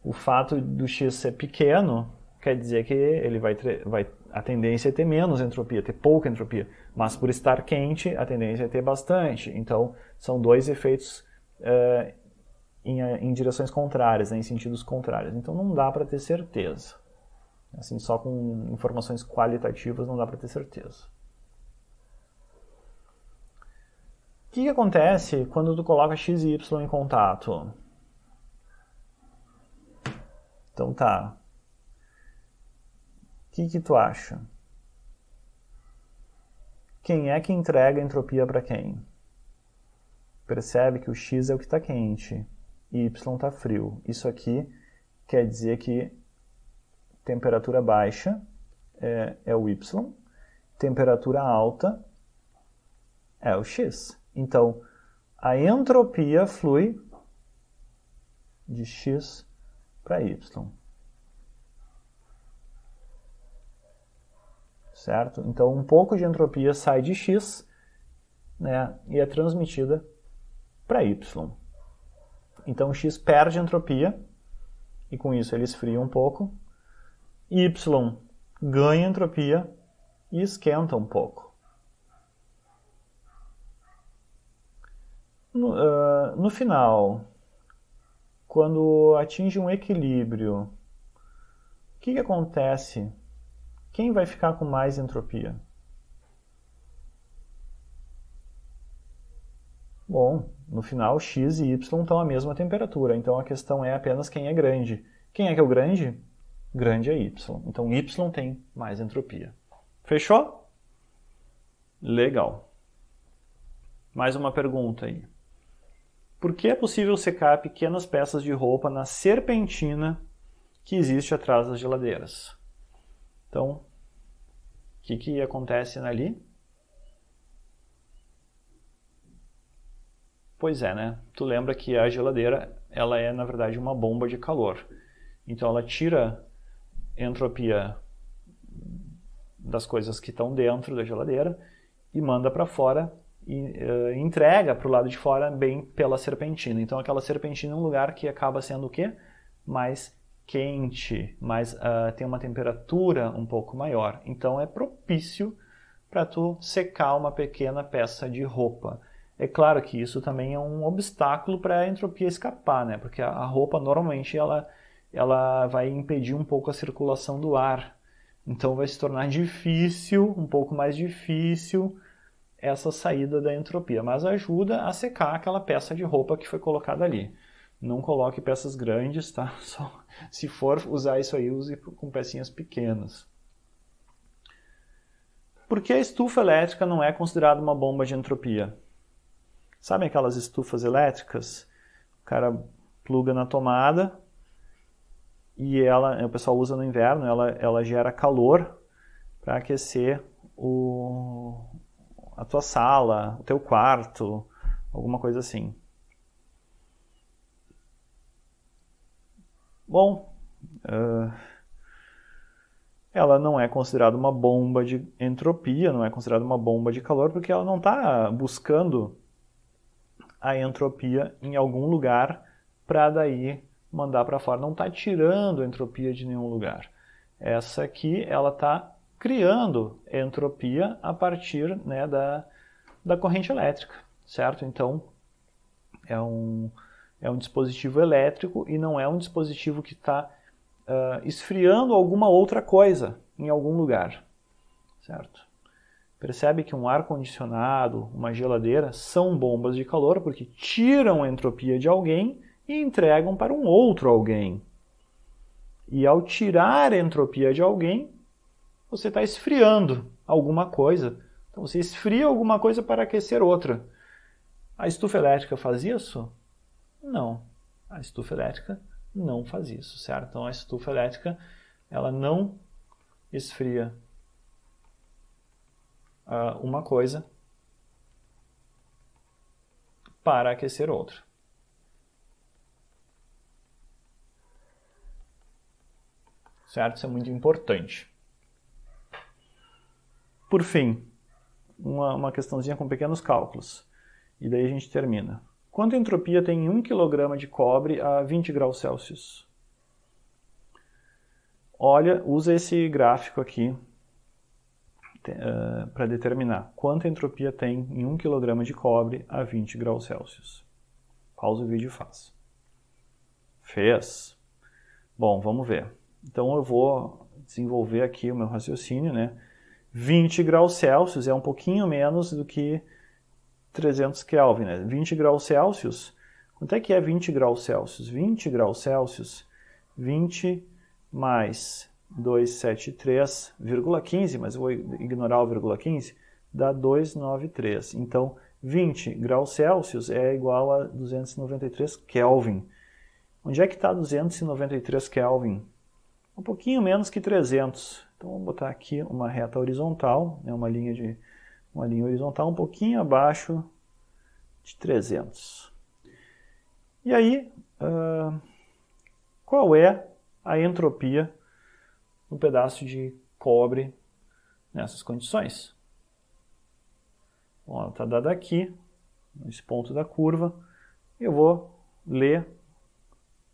o fato do X ser pequeno quer dizer que ele vai, vai a tendência é ter menos entropia, ter pouca entropia, mas por estar quente a tendência é ter bastante. Então são dois efeitos eh, em, em, direções contrárias, né, em sentidos contrários. Então não dá para ter certeza. Assim, só com informações qualitativas não dá para ter certeza. que, que acontece quando tu coloca x e y em contato? Então tá. O que, que tu acha? Quem é que entrega entropia para quem? Percebe que o x é o que está quente e y está frio. Isso aqui quer dizer que temperatura baixa é, é o y, temperatura alta é o x. Então, a entropia flui de x para y. Certo? Então, um pouco de entropia sai de x né, e é transmitida para y. Então, x perde entropia e com isso ele esfria um pouco. y ganha entropia e esquenta um pouco. No, uh, no final, quando atinge um equilíbrio, o que, que acontece? Quem vai ficar com mais entropia? Bom, no final x e y estão à mesma temperatura, então a questão é apenas quem é grande. Quem é que é o grande? Grande é y. Então y tem mais entropia. Fechou? Legal. Mais uma pergunta aí. Por que é possível secar pequenas peças de roupa na serpentina que existe atrás das geladeiras? Então, o que, que acontece ali? Pois é, né? Tu lembra que a geladeira, ela é na verdade uma bomba de calor. Então ela tira entropia das coisas que estão dentro da geladeira e manda para fora e, eh, entrega para o lado de fora bem pela serpentina. Então aquela serpentina é um lugar que acaba sendo o quê? Mais quente, mais uh, tem uma temperatura um pouco maior. Então é propício para tu secar uma pequena peça de roupa. É claro que isso também é um obstáculo para a entropia escapar, né? Porque a roupa normalmente ela, ela vai impedir um pouco a circulação do ar. Então vai se tornar difícil, um pouco mais difícil essa saída da entropia, mas ajuda a secar aquela peça de roupa que foi colocada ali. Não coloque peças grandes, tá? [LAUGHS] Só, se for usar isso aí, use com pecinhas pequenas. Por que a estufa elétrica não é considerada uma bomba de entropia? Sabem aquelas estufas elétricas? O cara pluga na tomada e ela, o pessoal usa no inverno, ela, ela gera calor para aquecer o, a tua sala, o teu quarto, alguma coisa assim. Bom, uh, ela não é considerada uma bomba de entropia, não é considerada uma bomba de calor, porque ela não está buscando a entropia em algum lugar para daí mandar para fora. Não está tirando a entropia de nenhum lugar. Essa aqui, ela está criando entropia a partir né, da, da corrente elétrica, certo? Então, é um, é um dispositivo elétrico e não é um dispositivo que está uh, ah, esfriando alguma outra coisa em algum lugar, certo? Percebe que um ar-condicionado, uma geladeira são bombas de calor porque tiram a entropia de alguém e entregam para um outro alguém. E ao tirar a entropia de alguém, você está esfriando alguma coisa. Então você esfria alguma coisa para aquecer outra. A estufa elétrica faz isso? Não. A estufa elétrica não faz isso, certo? Então a estufa elétrica ela não esfria uh, uma coisa para aquecer outra. Certo? Isso é muito importante. Por fim, uma, uma questãozinha com pequenos cálculos. E daí a gente termina. Quanta entropia tem em 1 kg de cobre a 20 graus Celsius? Olha, usa esse gráfico aqui uh, eh, para determinar quanta entropia tem em 1 kg de cobre a 20 graus Celsius. Pausa o vídeo e faz. Fez. Bom, vamos ver. Então eu vou desenvolver aqui o meu raciocínio, né? 20 graus Celsius, é um pouquinho menos do que 300 Kelvin. Né? 20 graus Celsius, quanto é que é 20 graus Celsius? 20 graus Celsius, 20 mais 273,15, mas eu vou ignorar o vírgula 15, dá 293. Então, 20 graus Celsius é igual a 293 Kelvin. Onde é que está 293 Kelvin? Um pouquinho menos que 300. Então vou botar aqui uma reta horizontal, né, uma, linha de, uma linha horizontal um pouquinho abaixo de 300. E aí, uh, qual é a entropia no pedaço de cobre nessas condições? Bom, ela está dada aqui, nesse ponto da curva. Eu vou ler,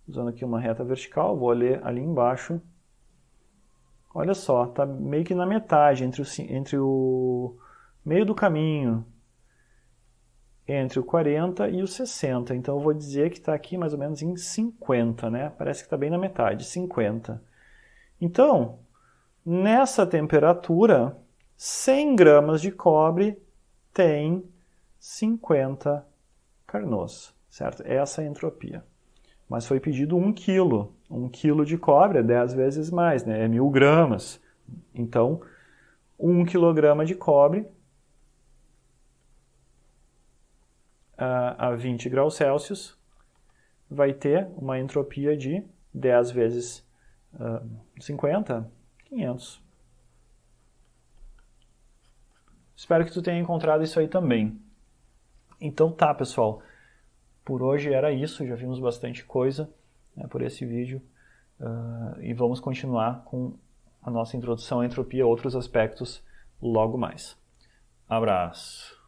usando aqui uma reta vertical, vou ler ali embaixo Olha só, tá meio que na metade, entre o, entre o meio do caminho, entre o 40 e o 60. Então eu vou dizer que está aqui mais ou menos em 50, né? Parece que está bem na metade, 50. Então, nessa temperatura, 100 gramas de cobre tem 50 Carnos, certo? Essa é a entropia. Mas foi pedido 1 quilo um quilo de cobre é 10 vezes mais, né? é mil gramas. Então, um quilograma de cobre a, a 20 graus Celsius vai ter uma entropia de 10 vezes uh, 50, 500. Espero que tu tenha encontrado isso aí também. Então tá, pessoal. Por hoje era isso, já vimos bastante coisa né, por esse vídeo uh, e vamos continuar com a nossa introdução à entropia e outros aspectos logo mais. Abraço!